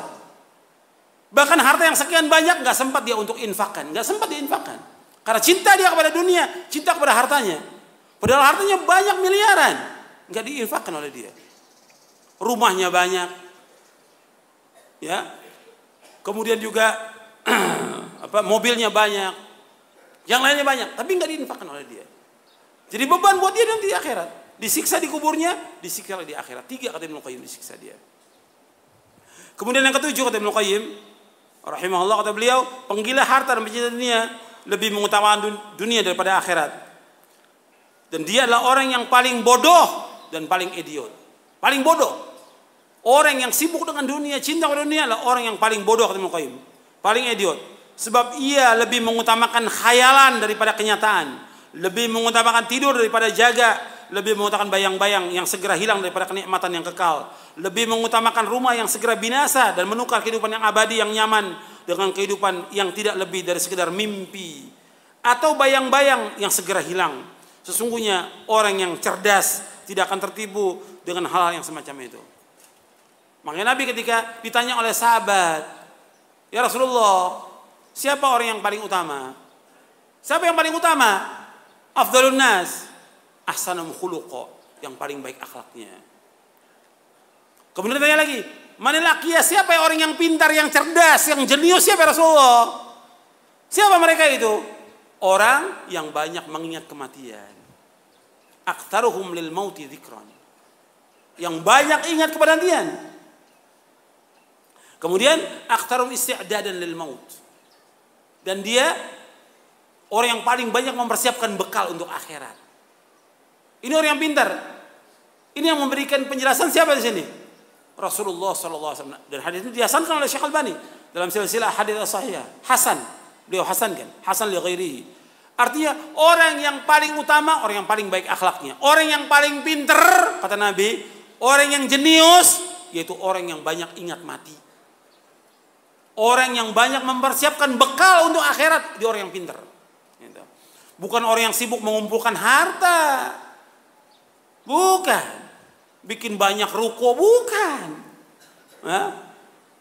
Bahkan harta yang sekian banyak nggak sempat dia untuk infakkan, nggak sempat diinfakkan. Karena cinta dia kepada dunia, cinta kepada hartanya. Padahal hartanya banyak miliaran, nggak diinfakkan oleh dia. Rumahnya banyak, ya. Kemudian juga apa mobilnya banyak, yang lainnya banyak, tapi nggak diinfakkan oleh dia. Jadi beban buat dia nanti di akhirat disiksa di kuburnya, disiksa di akhirat. Tiga kata Ibnu Qayyim disiksa dia. Kemudian yang ketujuh kata Ibnu Qayyim, rahimahullah kata beliau, penggila harta dan pencinta dunia lebih mengutamakan dunia daripada akhirat. Dan dia adalah orang yang paling bodoh dan paling idiot. Paling bodoh. Orang yang sibuk dengan dunia, cinta pada dunia adalah orang yang paling bodoh kata Ibnu Qayyim. Paling idiot. Sebab ia lebih mengutamakan khayalan daripada kenyataan. Lebih mengutamakan tidur daripada jaga lebih mengutamakan bayang-bayang yang segera hilang daripada kenikmatan yang kekal, lebih mengutamakan rumah yang segera binasa dan menukar kehidupan yang abadi yang nyaman dengan kehidupan yang tidak lebih dari sekedar mimpi atau bayang-bayang yang segera hilang. Sesungguhnya orang yang cerdas tidak akan tertipu dengan hal-hal yang semacam itu. Makanya Nabi ketika ditanya oleh sahabat, "Ya Rasulullah, siapa orang yang paling utama?" Siapa yang paling utama? Afdalun nas ahsanam khuluqo yang paling baik akhlaknya. Kemudian tanya lagi, mana laki ya siapa ya orang yang pintar, yang cerdas, yang jenius siapa ya Rasulullah? Siapa mereka itu? Orang yang banyak mengingat kematian. Aktaruhum lil mauti dzikron, Yang banyak ingat kematian. Kemudian aktarum istiadadan lil maut. Dan dia orang yang paling banyak mempersiapkan bekal untuk akhirat. Ini orang yang pintar. Ini yang memberikan penjelasan siapa di sini? Rasulullah Alaihi Wasallam Dan hadis itu dihasankan oleh Syekh Albani dalam silsilah hadis sahih Hasan. Beliau hasankan. Hasan li ghairihi. Artinya orang yang paling utama, orang yang paling baik akhlaknya. Orang yang paling pinter, kata Nabi. Orang yang jenius, yaitu orang yang banyak ingat mati. Orang yang banyak mempersiapkan bekal untuk akhirat, di orang yang pinter. Gitu. Bukan orang yang sibuk mengumpulkan harta. Bukan. Bikin banyak ruko, bukan. Ya.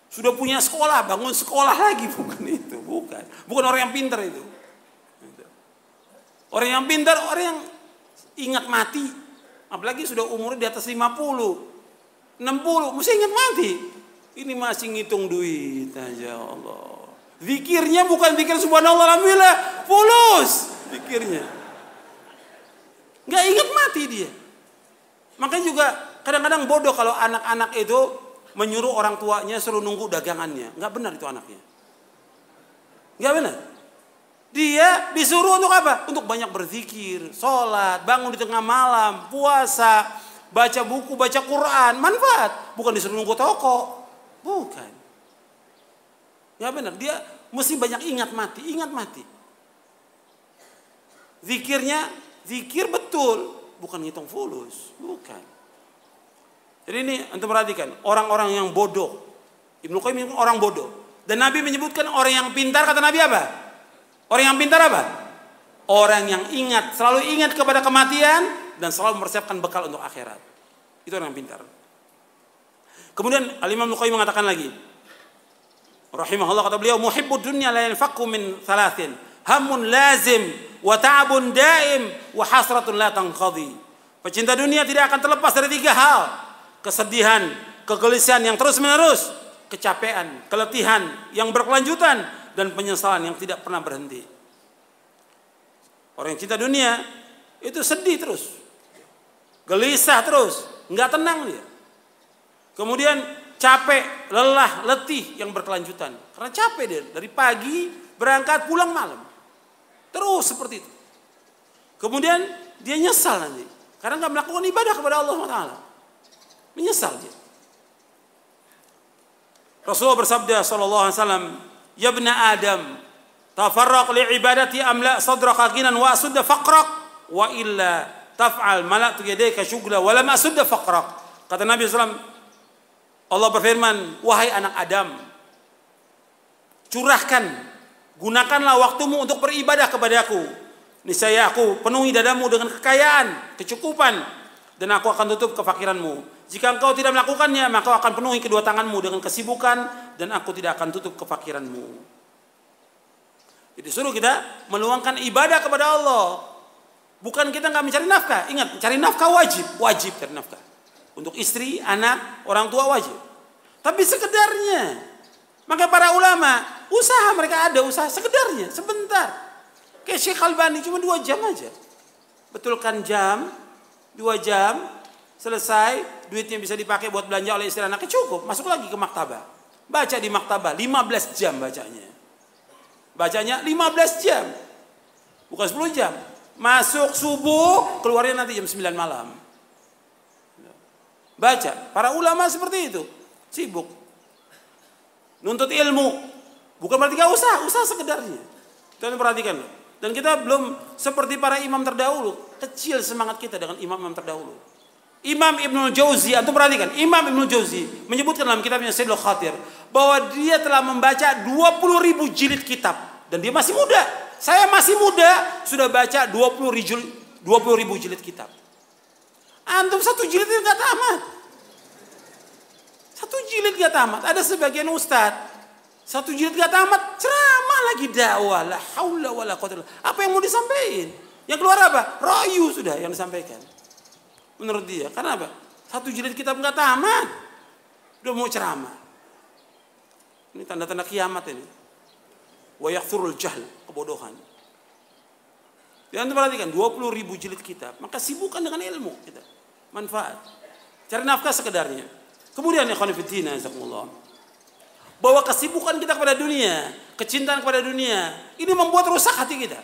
Sudah punya sekolah, bangun sekolah lagi, bukan itu, bukan. Bukan orang yang pintar itu. Gitu. Orang yang pintar, orang yang ingat mati. Apalagi sudah umurnya di atas 50, 60, mesti ingat mati. Ini masih ngitung duit aja Allah. Zikirnya bukan zikir subhanallah alhamdulillah, fulus zikirnya. Gak ingat mati dia. Makanya juga kadang-kadang bodoh kalau anak-anak itu menyuruh orang tuanya suruh nunggu dagangannya. Nggak benar itu anaknya. Nggak benar. Dia disuruh untuk apa? Untuk banyak berzikir, sholat, bangun di tengah malam, puasa, baca buku, baca Quran. Manfaat. Bukan disuruh nunggu toko. Bukan. Nggak benar. Dia mesti banyak ingat mati, ingat mati. Zikirnya, zikir betul, bukan ngitung fulus, bukan. Jadi ini untuk perhatikan, orang-orang yang bodoh. Ibnu Qayyim orang bodoh. Dan Nabi menyebutkan orang yang pintar kata Nabi apa? Orang yang pintar apa? Orang yang ingat, selalu ingat kepada kematian dan selalu mempersiapkan bekal untuk akhirat. Itu orang yang pintar. Kemudian Al-Imam Nukai mengatakan lagi, rahimahullah kata beliau, muhibbud dunia la yanfaqu min thalathin, hamun lazim wa daim wa hasratun la tanqadhi. Pecinta dunia tidak akan terlepas dari tiga hal. Kesedihan, kegelisahan yang terus-menerus, kecapean, keletihan yang berkelanjutan dan penyesalan yang tidak pernah berhenti. Orang yang cinta dunia itu sedih terus. Gelisah terus, nggak tenang dia. Kemudian capek, lelah, letih yang berkelanjutan. Karena capek dia dari pagi berangkat pulang malam. Terus seperti itu. Kemudian dia nyesal nanti. Karena nggak melakukan ibadah kepada Allah SWT. Menyesal dia. Rasulullah bersabda sallallahu alaihi wasallam, "Ya bna Adam, tafarraq li ibadati amla sadraka ghinan wa asudda faqraq wa illa taf'al mala'tu yadayka syughla wa lam asudda faqraq." Kata Nabi sallallahu Allah berfirman, "Wahai anak Adam, curahkan gunakanlah waktumu untuk beribadah kepadaku. Niscaya aku penuhi dadamu dengan kekayaan, kecukupan, dan aku akan tutup kefakiranmu. Jika engkau tidak melakukannya, maka akan penuhi kedua tanganmu dengan kesibukan, dan aku tidak akan tutup kefakiranmu. Jadi suruh kita meluangkan ibadah kepada Allah. Bukan kita nggak mencari nafkah. Ingat, cari nafkah wajib, wajib cari nafkah. Untuk istri, anak, orang tua wajib. Tapi sekedarnya. Maka para ulama Usaha mereka ada usaha sekedarnya sebentar. Kayak Syekh Albani cuma dua jam aja. Betulkan jam, dua jam, selesai, duitnya bisa dipakai buat belanja oleh istri anaknya cukup. Masuk lagi ke maktabah. Baca di maktabah 15 jam bacanya. Bacanya 15 jam. Bukan 10 jam. Masuk subuh, keluarnya nanti jam 9 malam. Baca. Para ulama seperti itu. Sibuk. Nuntut ilmu. Bukan berarti gak usah, usah sekedarnya. Dan perhatikan. Dan kita belum seperti para imam terdahulu. Kecil semangat kita dengan imam-imam terdahulu. Imam Ibnu Jauzi, antum perhatikan, Imam Ibnu Jauzi menyebutkan dalam kitabnya Sayyidul Khatir bahwa dia telah membaca 20 ribu jilid kitab dan dia masih muda. Saya masih muda sudah baca 20 ribu, 20 ribu jilid kitab. Antum satu jilid nggak tamat. Satu jilid nggak tamat. Ada sebagian ustadz satu jilid gak tamat, ceramah lagi dakwah. La haula wala Apa yang mau disampaikan? Yang keluar apa? Rayu sudah yang disampaikan. Menurut dia. Karena apa? Satu jilid kitab gak tamat. Udah mau ceramah. Ini tanda-tanda kiamat ini. Wa yakthurul jahl, kebodohan. Dan perhatikan 20 ribu jilid kitab, maka sibukkan dengan ilmu kita. Manfaat. Cari nafkah sekedarnya. Kemudian ya khonifidina jazakumullah bahwa kesibukan kita kepada dunia, kecintaan kepada dunia, ini membuat rusak hati kita.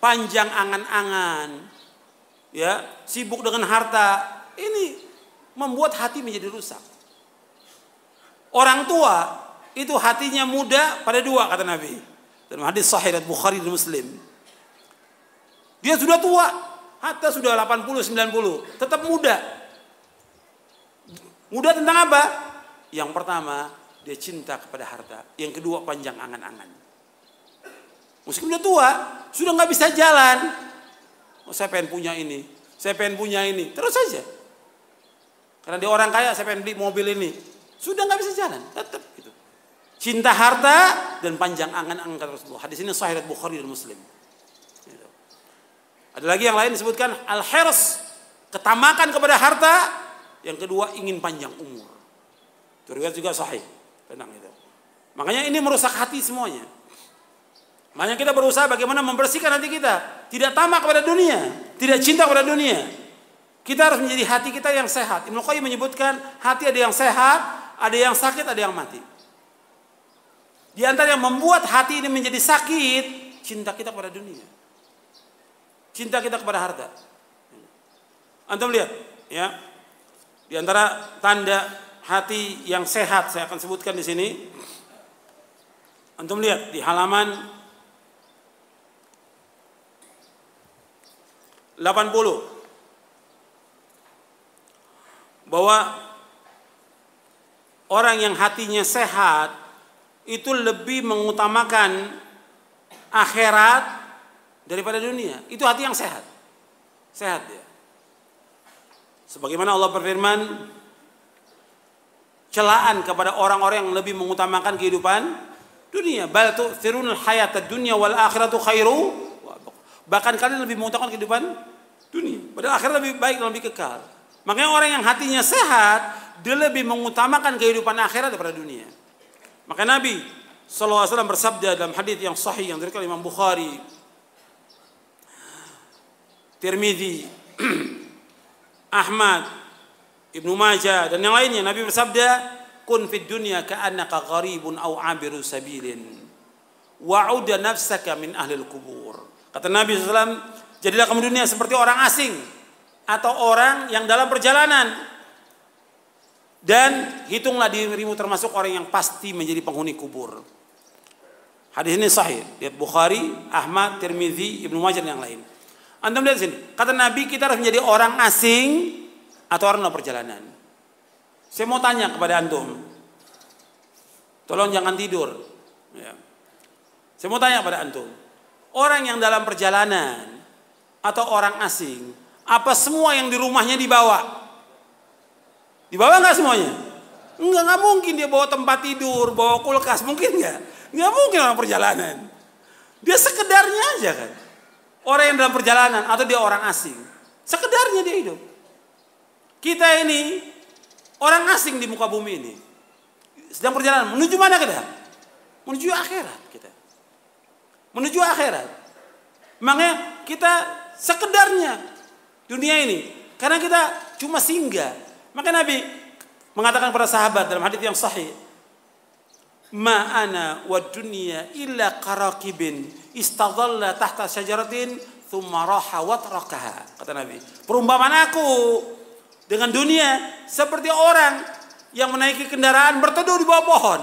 Panjang angan-angan, ya, sibuk dengan harta, ini membuat hati menjadi rusak. Orang tua itu hatinya muda pada dua kata Nabi. Dalam hadis sahih dan Bukhari dan Muslim. Dia sudah tua, hatta sudah 80 90, tetap muda. Muda tentang apa? Yang pertama, dia cinta kepada harta. Yang kedua panjang angan-angan. Meskipun sudah tua, sudah nggak bisa jalan. Oh, saya pengen punya ini, saya pengen punya ini, terus saja. Karena dia orang kaya, saya pengen beli mobil ini. Sudah nggak bisa jalan, tetap gitu. Cinta harta dan panjang angan-angan kata Rasulullah. Hadis ini sahih Bukhari dan Muslim. Gitu. Ada lagi yang lain disebutkan al-hirs, ketamakan kepada harta. Yang kedua ingin panjang umur. Terlihat juga sahih. Tenang itu. Makanya ini merusak hati semuanya. Makanya kita berusaha bagaimana membersihkan hati kita. Tidak tamak kepada dunia. Tidak cinta kepada dunia. Kita harus menjadi hati kita yang sehat. Ibnu Qayyim menyebutkan hati ada yang sehat, ada yang sakit, ada yang mati. Di antara yang membuat hati ini menjadi sakit, cinta kita kepada dunia. Cinta kita kepada harta. Antum lihat, ya. Di antara tanda hati yang sehat saya akan sebutkan di sini. Antum lihat di halaman 80 bahwa orang yang hatinya sehat itu lebih mengutamakan akhirat daripada dunia. Itu hati yang sehat. Sehat dia. Sebagaimana Allah berfirman, celaan kepada orang-orang yang lebih mengutamakan kehidupan dunia. Bal tu'thirunul hayatad dunia wal akhiratu khairu. Bahkan kalian lebih mengutamakan kehidupan dunia. Padahal akhirat lebih baik dan lebih kekal. Makanya orang yang hatinya sehat, dia lebih mengutamakan kehidupan akhirat daripada dunia. Maka Nabi SAW bersabda dalam hadis yang sahih yang diriwayatkan Imam Bukhari, Tirmidzi, Ahmad, Ibnu Majah dan yang lainnya Nabi bersabda kun fid dunya ka'annaka gharibun aw abiru sabilin wa'uda nafsaka min al kubur kata Nabi SAW jadilah kamu dunia seperti orang asing atau orang yang dalam perjalanan dan hitunglah dirimu termasuk orang yang pasti menjadi penghuni kubur hadis ini sahih lihat Bukhari Ahmad Tirmidzi Ibnu Majah dan yang lain anda melihat sini kata Nabi kita harus menjadi orang asing atau warna perjalanan. Saya mau tanya kepada antum. Tolong jangan tidur. Ya. Saya mau tanya kepada antum. Orang yang dalam perjalanan atau orang asing, apa semua yang di rumahnya dibawa? Dibawa nggak semuanya? Enggak, nggak mungkin dia bawa tempat tidur, bawa kulkas, mungkin nggak? Nggak mungkin orang perjalanan. Dia sekedarnya aja kan. Orang yang dalam perjalanan atau dia orang asing, sekedarnya dia hidup. Kita ini orang asing di muka bumi ini. Sedang perjalanan menuju mana kita? Menuju akhirat kita. Menuju akhirat. Makanya kita sekedarnya dunia ini. Karena kita cuma singgah. Maka Nabi mengatakan kepada sahabat dalam hadis yang sahih, ma'ana wa dunia illa karakibin istadalla tahta syajaratin thumma raha watrakaha kata Nabi perumpamaan aku dengan dunia seperti orang yang menaiki kendaraan berteduh di bawah pohon.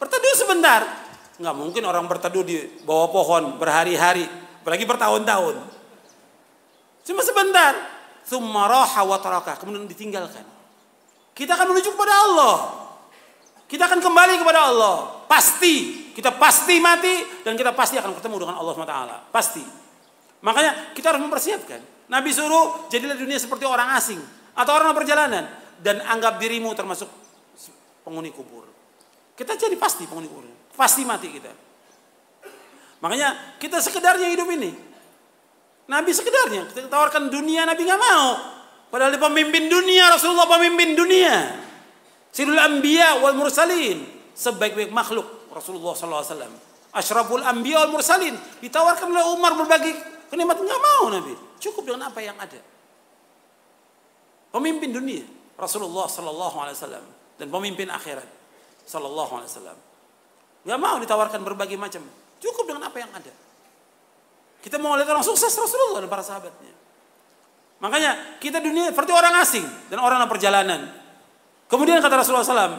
Berteduh sebentar. Nggak mungkin orang berteduh di bawah pohon berhari-hari, apalagi bertahun-tahun. Cuma sebentar. kemudian ditinggalkan. Kita akan menuju kepada Allah. Kita akan kembali kepada Allah. Pasti, kita pasti mati dan kita pasti akan bertemu dengan Allah SWT. Pasti. Makanya kita harus mempersiapkan. Nabi suruh jadilah dunia seperti orang asing atau orang perjalanan dan anggap dirimu termasuk penghuni kubur. Kita jadi pasti penghuni kubur, pasti mati kita. Makanya kita sekedarnya hidup ini. Nabi sekedarnya, kita tawarkan dunia Nabi nggak mau. Padahal dia pemimpin dunia, Rasulullah pemimpin dunia. Sirul Anbiya wal Mursalin, sebaik-baik makhluk Rasulullah SAW. Ashraful Anbiya wal Mursalin, ditawarkan oleh Umar berbagi kenikmatan nggak mau Nabi. Cukup dengan apa yang ada. Pemimpin dunia Rasulullah Sallallahu Alaihi Wasallam dan pemimpin akhirat Sallallahu Alaihi Wasallam. Gak mau ditawarkan berbagai macam. Cukup dengan apa yang ada. Kita mau lihat orang sukses Rasulullah dan para sahabatnya. Makanya kita dunia seperti orang asing dan orang dalam perjalanan. Kemudian kata Rasulullah SAW,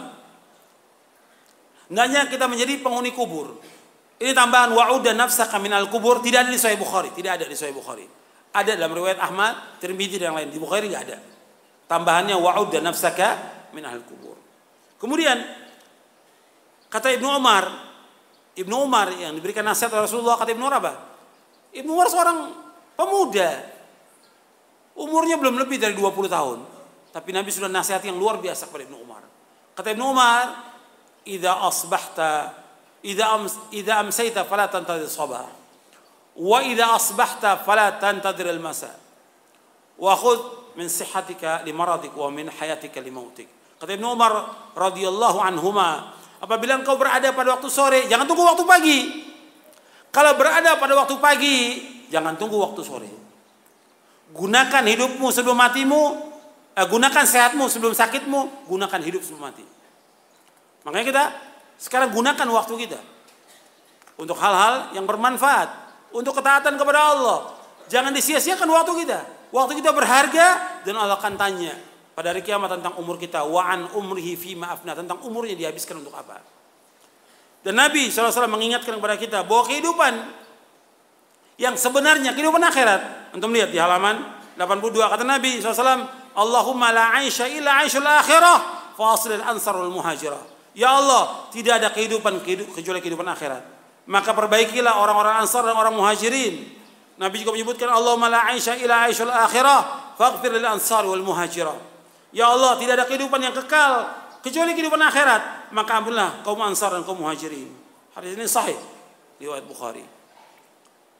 nanya kita menjadi penghuni kubur. Ini tambahan wa'ud dan nafsa al kubur tidak ada di Sahih Bukhari, tidak ada di Sahih Bukhari. Ada dalam riwayat Ahmad, Tirmidzi dan yang lain. Di Bukhari nggak ada. Tambahannya wa'ud dan nafsaka min ahli kubur. Kemudian kata Ibnu Umar, Ibnu Umar yang diberikan nasihat oleh Rasulullah kata Ibnu Umar apa? Ibnu Umar seorang pemuda. Umurnya belum lebih dari 20 tahun. Tapi Nabi sudah nasihat yang luar biasa kepada Ibnu Umar. Kata Ibnu Umar, "Idza asbahta idza ams idza amsayta fala tantadir sabah wa idza asbahta fala tantadhir al-masa." Wa khudh من صحتك لمرضك ومن حياتك لموتك kata Ibnu Umar radhiyallahu anhuma apabila engkau berada pada waktu sore jangan tunggu waktu pagi kalau berada pada waktu pagi jangan tunggu waktu sore gunakan hidupmu sebelum matimu eh, gunakan sehatmu sebelum sakitmu gunakan hidup sebelum mati makanya kita sekarang gunakan waktu kita untuk hal-hal yang bermanfaat untuk ketaatan kepada Allah jangan disia-siakan waktu kita Waktu kita berharga dan Allah akan tanya pada hari kiamat tentang umur kita. Wa'an umrihi fi ma'afna. Tentang umurnya dihabiskan untuk apa. Dan Nabi SAW mengingatkan kepada kita bahwa kehidupan yang sebenarnya kehidupan akhirat. Untuk melihat di halaman 82 kata Nabi SAW. Allahumma la aisha illa aishul akhirah. Fasilil ansarul muhajirah. Ya Allah, tidak ada kehidupan kecuali kehidupan akhirat. Maka perbaikilah orang-orang ansar dan orang muhajirin Nabi juga menyebutkan Allahumma la aisha ila aishul akhirah faghfir lil ansar wal muhajirah. Ya Allah, tidak ada kehidupan yang kekal kecuali kehidupan akhirat. Maka ampunlah kaum ansar dan kaum muhajirin. Hadis ini sahih riwayat Bukhari.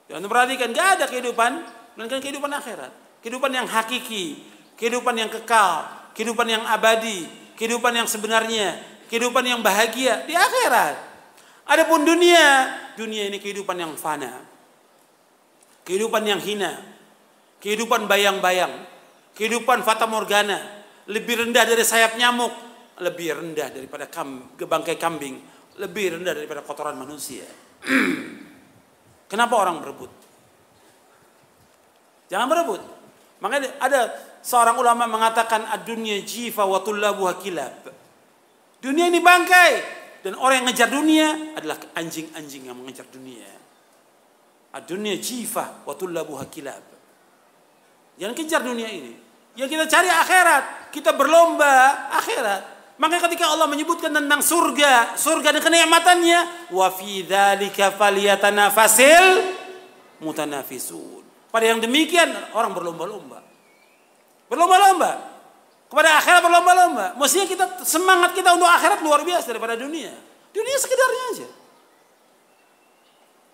Dan ya, perhatikan, tidak ada kehidupan melainkan kehidupan akhirat. Kehidupan yang hakiki, kehidupan yang kekal, kehidupan yang abadi, kehidupan yang sebenarnya, kehidupan yang bahagia di akhirat. Adapun dunia, dunia ini kehidupan yang fana kehidupan yang hina, kehidupan bayang-bayang, kehidupan fata morgana, lebih rendah dari sayap nyamuk, lebih rendah daripada kam, kambing, lebih rendah daripada kotoran manusia. Kenapa orang berebut? Jangan berebut. Makanya ada seorang ulama mengatakan ad jifa wa tullabu Dunia ini bangkai dan orang yang ngejar dunia adalah anjing-anjing yang mengejar dunia. Ad-dunya jifah wa tullabuha kilab. Yang kejar dunia ini. Yang kita cari akhirat. Kita berlomba akhirat. Maka ketika Allah menyebutkan tentang surga, surga dan kenikmatannya, wa fi dzalika falyatanafasil mutanafisun. Pada yang demikian orang berlomba-lomba. Berlomba-lomba. Kepada akhirat berlomba-lomba. maksudnya kita semangat kita untuk akhirat luar biasa daripada dunia. Dunia sekedarnya aja.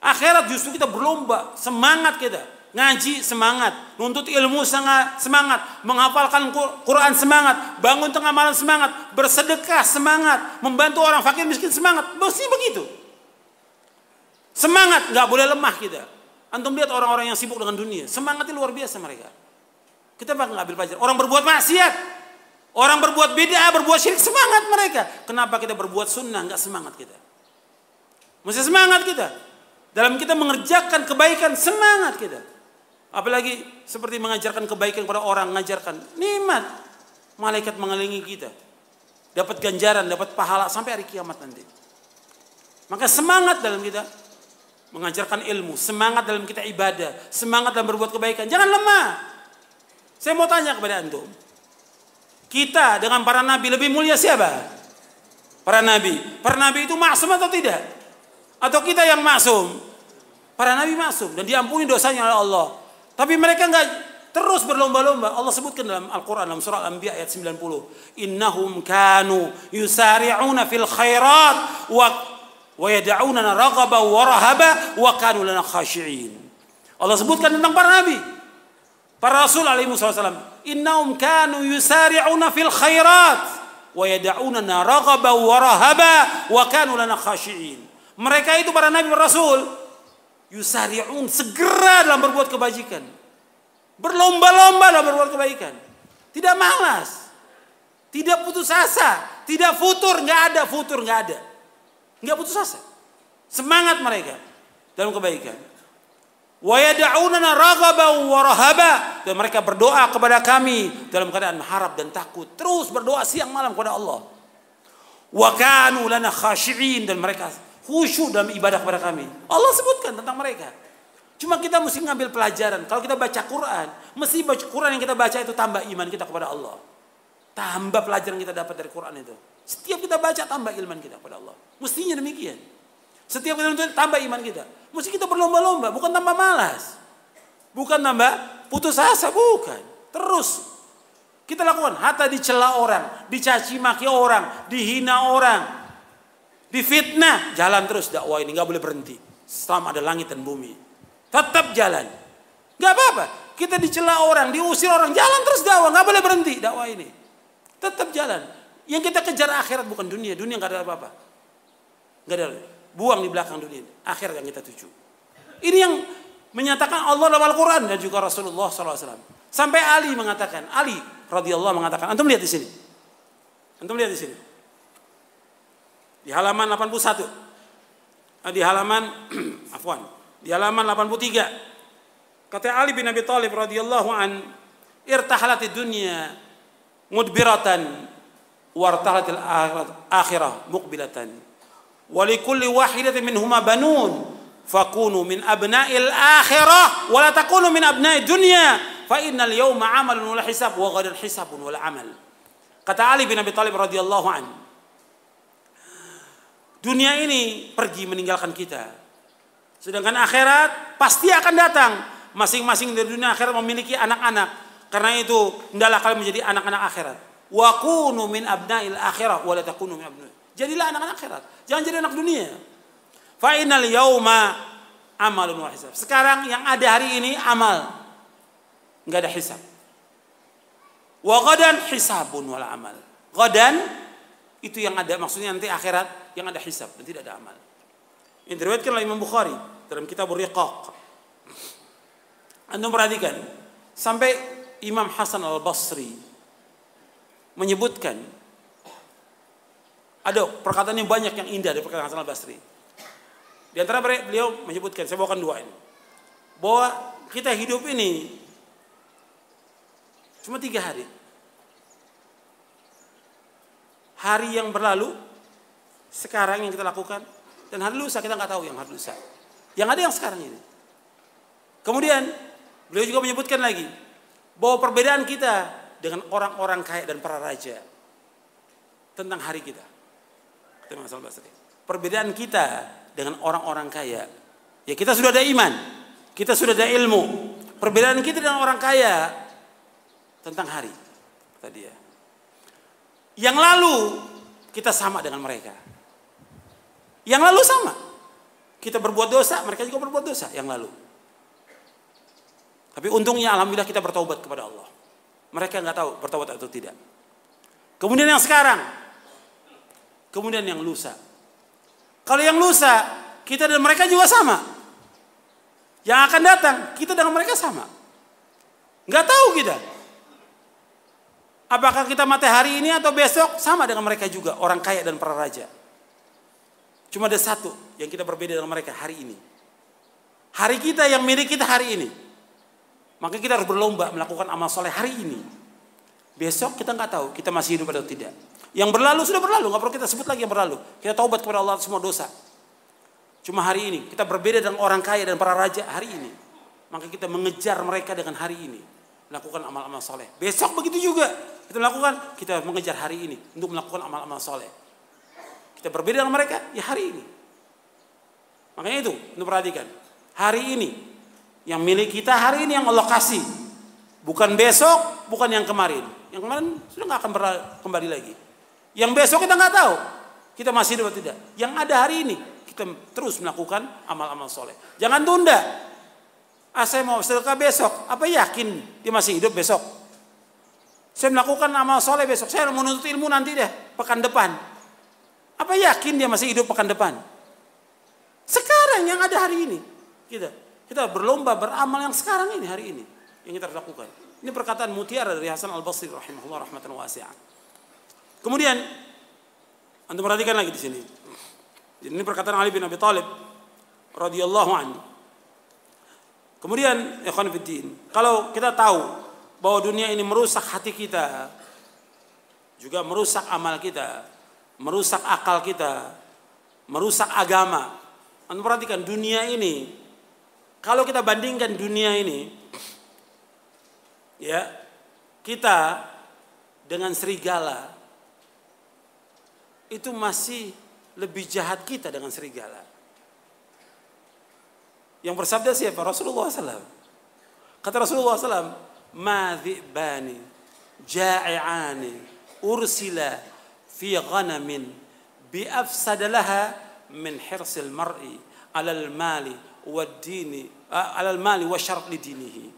Akhirat justru kita berlomba, semangat kita. Ngaji semangat, nuntut ilmu sangat semangat, menghafalkan Quran semangat, bangun tengah malam semangat, bersedekah semangat, membantu orang fakir miskin semangat. Mesti begitu. Semangat, nggak boleh lemah kita. Antum lihat orang-orang yang sibuk dengan dunia, semangatnya luar biasa mereka. Kita bakal ngambil pelajaran. Orang berbuat maksiat, Orang berbuat beda, berbuat syirik, semangat mereka. Kenapa kita berbuat sunnah, nggak semangat kita? Mesti semangat kita. Dalam kita mengerjakan kebaikan, semangat kita. Apalagi seperti mengajarkan kebaikan kepada orang, mengajarkan nikmat. Malaikat mengelilingi kita. Dapat ganjaran, dapat pahala sampai hari kiamat nanti. Maka semangat dalam kita mengajarkan ilmu, semangat dalam kita ibadah, semangat dalam berbuat kebaikan. Jangan lemah. Saya mau tanya kepada antum. Kita dengan para nabi lebih mulia siapa? Para nabi. Para nabi itu maksum atau tidak? Atau kita yang masum, Para nabi masum dan diampuni dosanya oleh Allah. Tapi mereka nggak terus berlomba-lomba. Allah sebutkan dalam Al-Qur'an dalam surah Al-Anbiya ayat 90, "Innahum kanu yusari'una fil khairat wa wa yad'unana raghaba wa rahaba wa kanu lana khashi'in." Allah sebutkan tentang para nabi. Para rasul alaihi wasallam, "Innahum kanu yusari'una fil khairat wa yad'unana raghaba wa rahaba wa kanu lana khashi'in." Mereka itu para nabi para rasul yusari'un segera dalam berbuat kebajikan. Berlomba-lomba dalam berbuat kebaikan. Tidak malas. Tidak putus asa, tidak futur, nggak ada futur, nggak ada. Nggak putus asa. Semangat mereka dalam kebaikan. Wa yad'unana raghaban Dan mereka berdoa kepada kami dalam keadaan harap dan takut. Terus berdoa siang malam kepada Allah wa kanu lana khashi'in dan mereka khusyuk dalam ibadah kepada kami. Allah sebutkan tentang mereka. Cuma kita mesti ngambil pelajaran. Kalau kita baca Quran, mesti baca Quran yang kita baca itu tambah iman kita kepada Allah. Tambah pelajaran kita dapat dari Quran itu. Setiap kita baca tambah iman kita kepada Allah. Mestinya demikian. Setiap kita nonton tambah iman kita. Mesti kita berlomba-lomba, bukan tambah malas. Bukan tambah putus asa, bukan. Terus kita lakukan hatta dicela orang, dicaci maki orang, dihina orang, difitnah, jalan terus dakwah ini nggak boleh berhenti. Selama ada langit dan bumi, tetap jalan. Nggak apa-apa. Kita dicela orang, diusir orang, jalan terus dakwah, nggak boleh berhenti dakwah ini. Tetap jalan. Yang kita kejar akhirat bukan dunia, dunia nggak ada apa-apa. Nggak ada. Buang di belakang dunia, akhirat yang kita tuju. Ini yang menyatakan Allah dalam Al-Quran dan juga Rasulullah SAW. Sampai Ali mengatakan, Ali radhiyallahu mengatakan, antum lihat di sini. Antum lihat di sini. Di halaman 81. Eh, di halaman afwan. Di halaman 83. Kata Ali bin Abi Thalib radhiyallahu an, irtahalatid dunya mudbiratan wartahatil akhirah muqbilatan. Walikulli wahidatin minhuma banun fakunu min abna'il akhirah wa la takunu min abna'i dunya fa innal yawma amalun wal hisab wa ghadan hisabun wal amal kata Ali bin Abi Thalib radhiyallahu anhu Dunia ini pergi meninggalkan kita. Sedangkan akhirat pasti akan datang. Masing-masing dari dunia akhirat memiliki anak-anak. Karena itu hendaklah kalian menjadi anak-anak akhirat. Wa kunu min abna'il akhirah wa la takunu min abna'i. Jadilah anak-anak akhirat. Jangan jadi anak dunia. Fa innal yauma amalun wa hisab. Sekarang yang ada hari ini amal. Enggak ada hisab. Wa ghadan hisabun wal amal. Ghadan itu yang ada maksudnya nanti akhirat yang ada hisab dan tidak ada amal. Yang diriwayatkan oleh Imam Bukhari dalam kitab Riqaq. Anda perhatikan sampai Imam Hasan Al-Basri menyebutkan ada perkataan yang banyak yang indah dari perkataan Hasan Al-Basri. Di antara mereka beliau menyebutkan, saya bawakan dua ini. Bahwa kita hidup ini cuma tiga hari hari yang berlalu sekarang yang kita lakukan dan hari lusa kita nggak tahu yang hari lusa. Yang ada yang sekarang ini. Kemudian beliau juga menyebutkan lagi bahwa perbedaan kita dengan orang-orang kaya dan para raja tentang hari kita. Perbedaan kita dengan orang-orang kaya, ya kita sudah ada iman, kita sudah ada ilmu. Perbedaan kita dengan orang kaya tentang hari tadi ya. Yang lalu kita sama dengan mereka. Yang lalu sama. Kita berbuat dosa, mereka juga berbuat dosa yang lalu. Tapi untungnya alhamdulillah kita bertobat kepada Allah. Mereka nggak tahu bertobat atau tidak. Kemudian yang sekarang. Kemudian yang lusa. Kalau yang lusa, kita dan mereka juga sama. Yang akan datang, kita dan mereka sama. Nggak tahu kita. Apakah kita mati hari ini atau besok sama dengan mereka juga, orang kaya dan para raja. Cuma ada satu yang kita berbeda dengan mereka hari ini. Hari kita yang milik kita hari ini. Maka kita harus berlomba melakukan amal soleh hari ini. Besok kita nggak tahu kita masih hidup atau tidak. Yang berlalu sudah berlalu, nggak perlu kita sebut lagi yang berlalu. Kita taubat kepada Allah semua dosa. Cuma hari ini kita berbeda dengan orang kaya dan para raja hari ini. Maka kita mengejar mereka dengan hari ini, lakukan amal-amal soleh. Besok begitu juga. Kita melakukan, kita mengejar hari ini untuk melakukan amal-amal soleh. Kita berbeda dengan mereka, ya hari ini. Makanya itu, untuk perhatikan. Hari ini, yang milik kita hari ini yang Allah kasih. Bukan besok, bukan yang kemarin. Yang kemarin sudah nggak akan kembali lagi. Yang besok kita nggak tahu. Kita masih hidup atau tidak. Yang ada hari ini, kita terus melakukan amal-amal soleh. Jangan tunda. Ah, saya mau sedekah besok. Apa yakin dia masih hidup besok? Saya melakukan amal soleh besok. Saya menuntut ilmu nanti deh, pekan depan. Apa yakin dia masih hidup pekan depan? Sekarang yang ada hari ini. Kita gitu. kita berlomba beramal yang sekarang ini hari ini yang kita lakukan. Ini perkataan mutiara dari Hasan Al Basri rahimahullah rahmatan Kemudian anda perhatikan lagi di sini. Ini perkataan Ali bin Abi Talib radhiyallahu anhu. Kemudian ikhwan kalau kita tahu bahwa dunia ini merusak hati kita, juga merusak amal kita, merusak akal kita, merusak agama. Anda perhatikan dunia ini, kalau kita bandingkan dunia ini, ya kita dengan serigala itu masih lebih jahat kita dengan serigala. Yang bersabda siapa? Rasulullah SAW. Kata Rasulullah SAW, ما ذئبان جائعان أرسلا في غنم بأفسد لها من حرص المرء على المال والدين على المال وشرط لدينه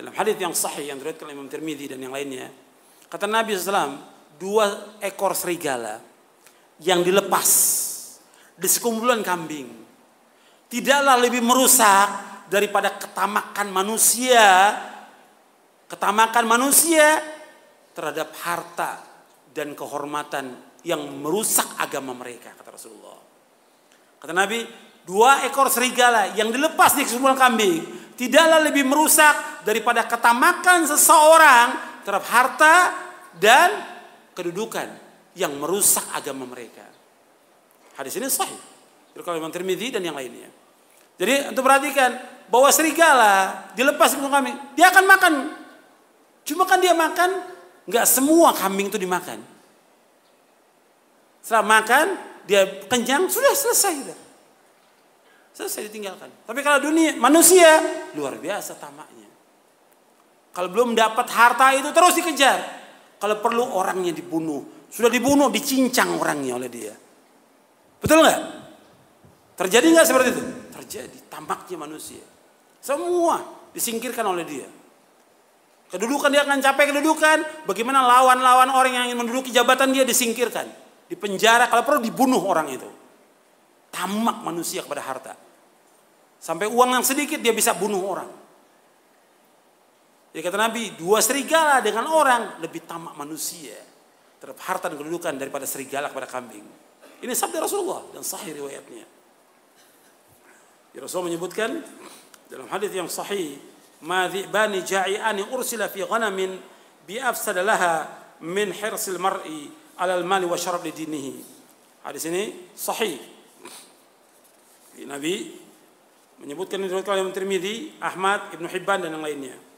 dalam hadis yang sahih yang diriwayatkan Imam Tirmidzi dan yang lainnya kata Nabi SAW dua ekor serigala yang dilepas di sekumpulan kambing tidaklah lebih merusak daripada ketamakan manusia ketamakan manusia terhadap harta dan kehormatan yang merusak agama mereka kata Rasulullah. Kata Nabi, dua ekor serigala yang dilepas di kesemuan kambing tidaklah lebih merusak daripada ketamakan seseorang terhadap harta dan kedudukan yang merusak agama mereka. Hadis ini sahih. kalau Imam Tirmidzi dan yang lainnya. Jadi untuk perhatikan bahwa serigala dilepas di kesemuan kambing, dia akan makan Cuma kan dia makan, nggak semua kambing itu dimakan. Setelah makan, dia kenyang, sudah selesai. Sudah. Selesai ditinggalkan. Tapi kalau dunia, manusia, luar biasa tamaknya. Kalau belum dapat harta itu terus dikejar. Kalau perlu orangnya dibunuh. Sudah dibunuh, dicincang orangnya oleh dia. Betul nggak? Terjadi nggak seperti itu? Terjadi, tamaknya manusia. Semua disingkirkan oleh dia. Kedudukan dia akan capek kedudukan. Bagaimana lawan-lawan orang yang ingin menduduki jabatan dia disingkirkan, Di penjara, kalau perlu dibunuh orang itu. Tamak manusia kepada harta. Sampai uang yang sedikit dia bisa bunuh orang. Jadi kata Nabi, dua serigala dengan orang lebih tamak manusia terhadap harta dan kedudukan daripada serigala kepada kambing. Ini sabda Rasulullah dan sahih riwayatnya. Ya Rasul menyebutkan dalam hadis yang sahih ما ذئبان جائعان أرسل في غنم بأفسد لها من حرص المرء على المال وشرب لدينه hadis ini sahih Nabi menyebutkan ini dalam Tirmidzi, Ahmad, Ibnu Hibban dan yang lainnya.